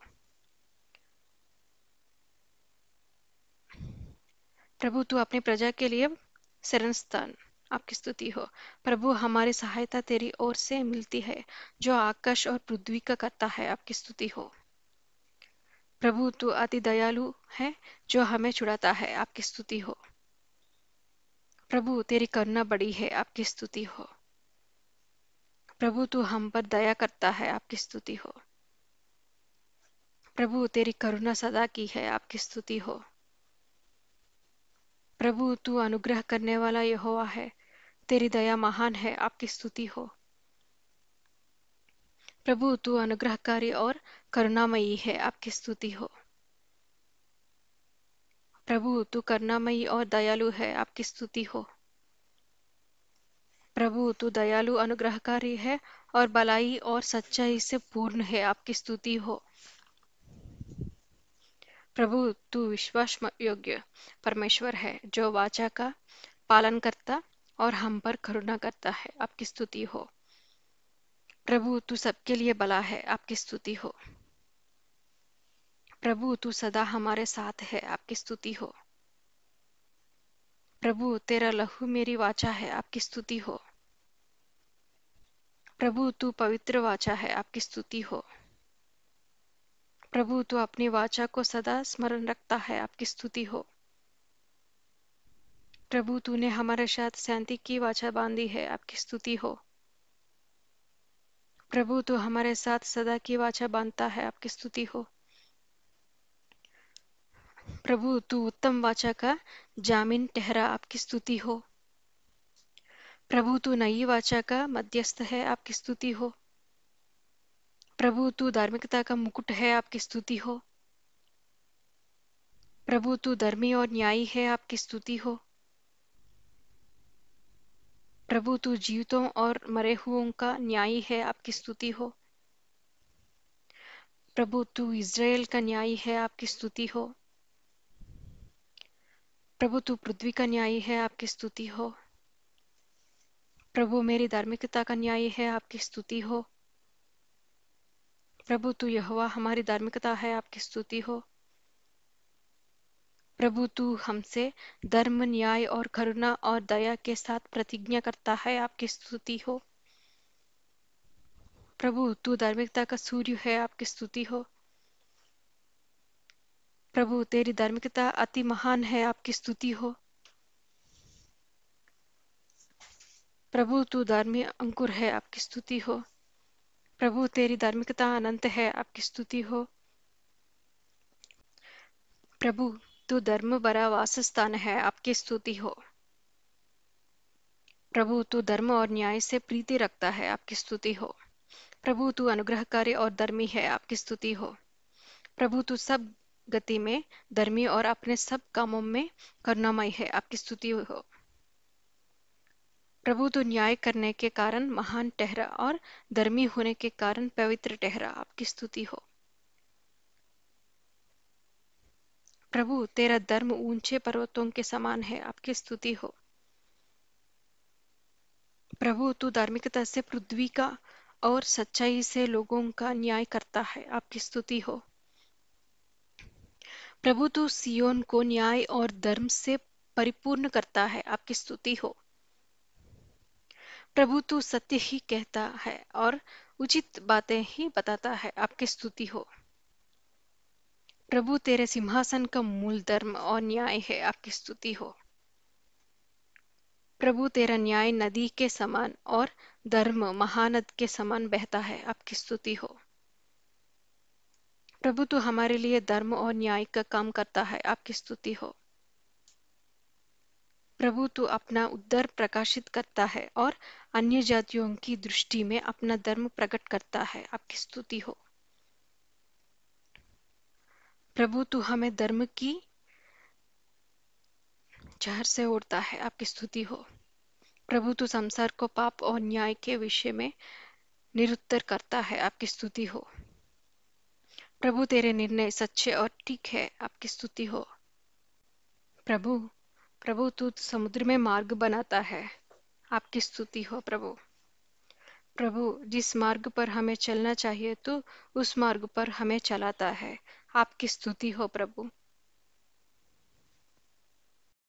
S1: प्रभु तू अपनी प्रजा के लिए शरण स्थान आपकी स्तुति हो प्रभु हमारी सहायता तेरी ओर से मिलती है जो आकाश और पृथ्वी का करता है आपकी स्तुति हो प्रभु तू अति दयालु है जो हमें छुड़ाता है आपकी स्तुति हो प्रभु तेरी करुणा बड़ी है आपकी स्तुति हो प्रभु तू हम पर दया करता है आपकी स्तुति हो प्रभु तेरी करुणा सदा की है आपकी स्तुति हो प्रभु तू अनुग्रह करने वाला यहोवा है तेरी दया महान है आपकी स्तुति हो प्रभु तू अनुग्रहकारी और करुणामयी है आपकी स्तुति हो प्रभु तू करुणामयी और दयालु है आपकी स्तुति हो प्रभु तू दयालु अनुग्रहकारी है और बलाई और सच्चाई से पूर्ण है आपकी स्तुति हो प्रभु तू विश्वास योग्य परमेश्वर है जो वाचा का पालन करता और हम पर करुणा करता है आपकी स्तुति हो प्रभु तू सबके लिए बला है आपकी स्तुति हो प्रभु तू सदा हमारे साथ है आपकी स्तुति हो प्रभु तेरा लहू मेरी वाचा है आपकी स्तुति हो प्रभु तू पवित्र वाचा है आपकी स्तुति हो प्रभु तू अपनी वाचा को सदा स्मरण रखता है आपकी स्तुति हो प्रभु तूने हमारे साथ शांति की वाचा बांधी है आपकी स्तुति हो प्रभु तू हमारे साथ सदा की वाचा बांधता है आपकी स्तुति हो प्रभु तू उत्तम वाचा का जामिन ठहरा आपकी स्तुति हो प्रभु तू नई वाचा का मध्यस्थ है आपकी स्तुति हो प्रभु तू धार्मिकता का मुकुट है आपकी स्तुति हो प्रभु तू धर्मी और न्यायी है आपकी स्तुति हो प्रभु तू जीवितों और मरे हुओं का न्यायी है आपकी स्तुति हो प्रभु तू इज़राइल का न्यायी है आपकी स्तुति हो प्रभु तू पृथ्वी का न्यायी है आपकी स्तुति हो प्रभु मेरी धार्मिकता का न्यायी है आपकी स्तुति हो प्रभु तू यहोवा हमारी धार्मिकता है आपकी स्तुति हो प्रभु तू हमसे धर्म न्याय और करुणा और दया के साथ प्रतिज्ञा करता है आपकी स्तुति हो प्रभु तू धार्मिकता का सूर्य है आपकी स्तुति हो प्रभु तेरी धार्मिकता अति महान है आपकी स्तुति हो प्रभु तू धार्मिक अंकुर है आपकी स्तुति हो प्रभु तेरी धार्मिकता अनंत है आपकी स्तुति हो प्रभु तू धर्म वास स्थान है आपकी स्तुति हो प्रभु तू धर्म और न्याय से प्रीति रखता है आपकी स्तुति हो प्रभु तू अनुग्रहकारी और धर्मी है आपकी स्तुति हो प्रभु तू सब गति में धर्मी और अपने सब कामों में करुणामय है आपकी स्तुति हो प्रभु तो न्याय करने के कारण महान ठहरा और धर्मी होने के कारण पवित्र ठहरा आपकी स्तुति हो प्रभु तेरा धर्म ऊंचे पर्वतों के समान है आपकी स्तुति हो प्रभु तू धार्मिकता से पृथ्वी का और सच्चाई से लोगों का न्याय करता है आपकी स्तुति हो प्रभु तू सियोन को न्याय और धर्म से परिपूर्ण करता है आपकी स्तुति हो प्रभु तू सत्य ही कहता है और उचित बातें ही बताता है आपकी स्तुति हो प्रभु तेरे सिंहासन का मूल धर्म और न्याय है आपकी स्तुति हो प्रभु तेरा न्याय नदी के समान और धर्म महानद के समान बहता है आपकी स्तुति हो प्रभु तू तो हमारे लिए धर्म और न्याय का काम करता है आपकी स्तुति हो प्रभु तू तो अपना उद्धार प्रकाशित करता है और अन्य जातियों की दृष्टि में अपना धर्म प्रकट करता है आपकी स्तुति हो प्रभु तू तो हमें धर्म की जहर से उड़ता है आपकी स्तुति हो प्रभु तू संसार को पाप और न्याय के विषय में निरुत्तर करता है आपकी स्तुति हो प्रभु तेरे निर्णय सच्चे और ठीक है आपकी स्तुति हो प्रभु प्रभु तू समुद्र में मार्ग बनाता है आपकी स्तुति हो प्रभु प्रभु जिस मार्ग पर हमें चलना चाहिए तो उस मार्ग पर हमें चलाता है आपकी स्तुति हो प्रभु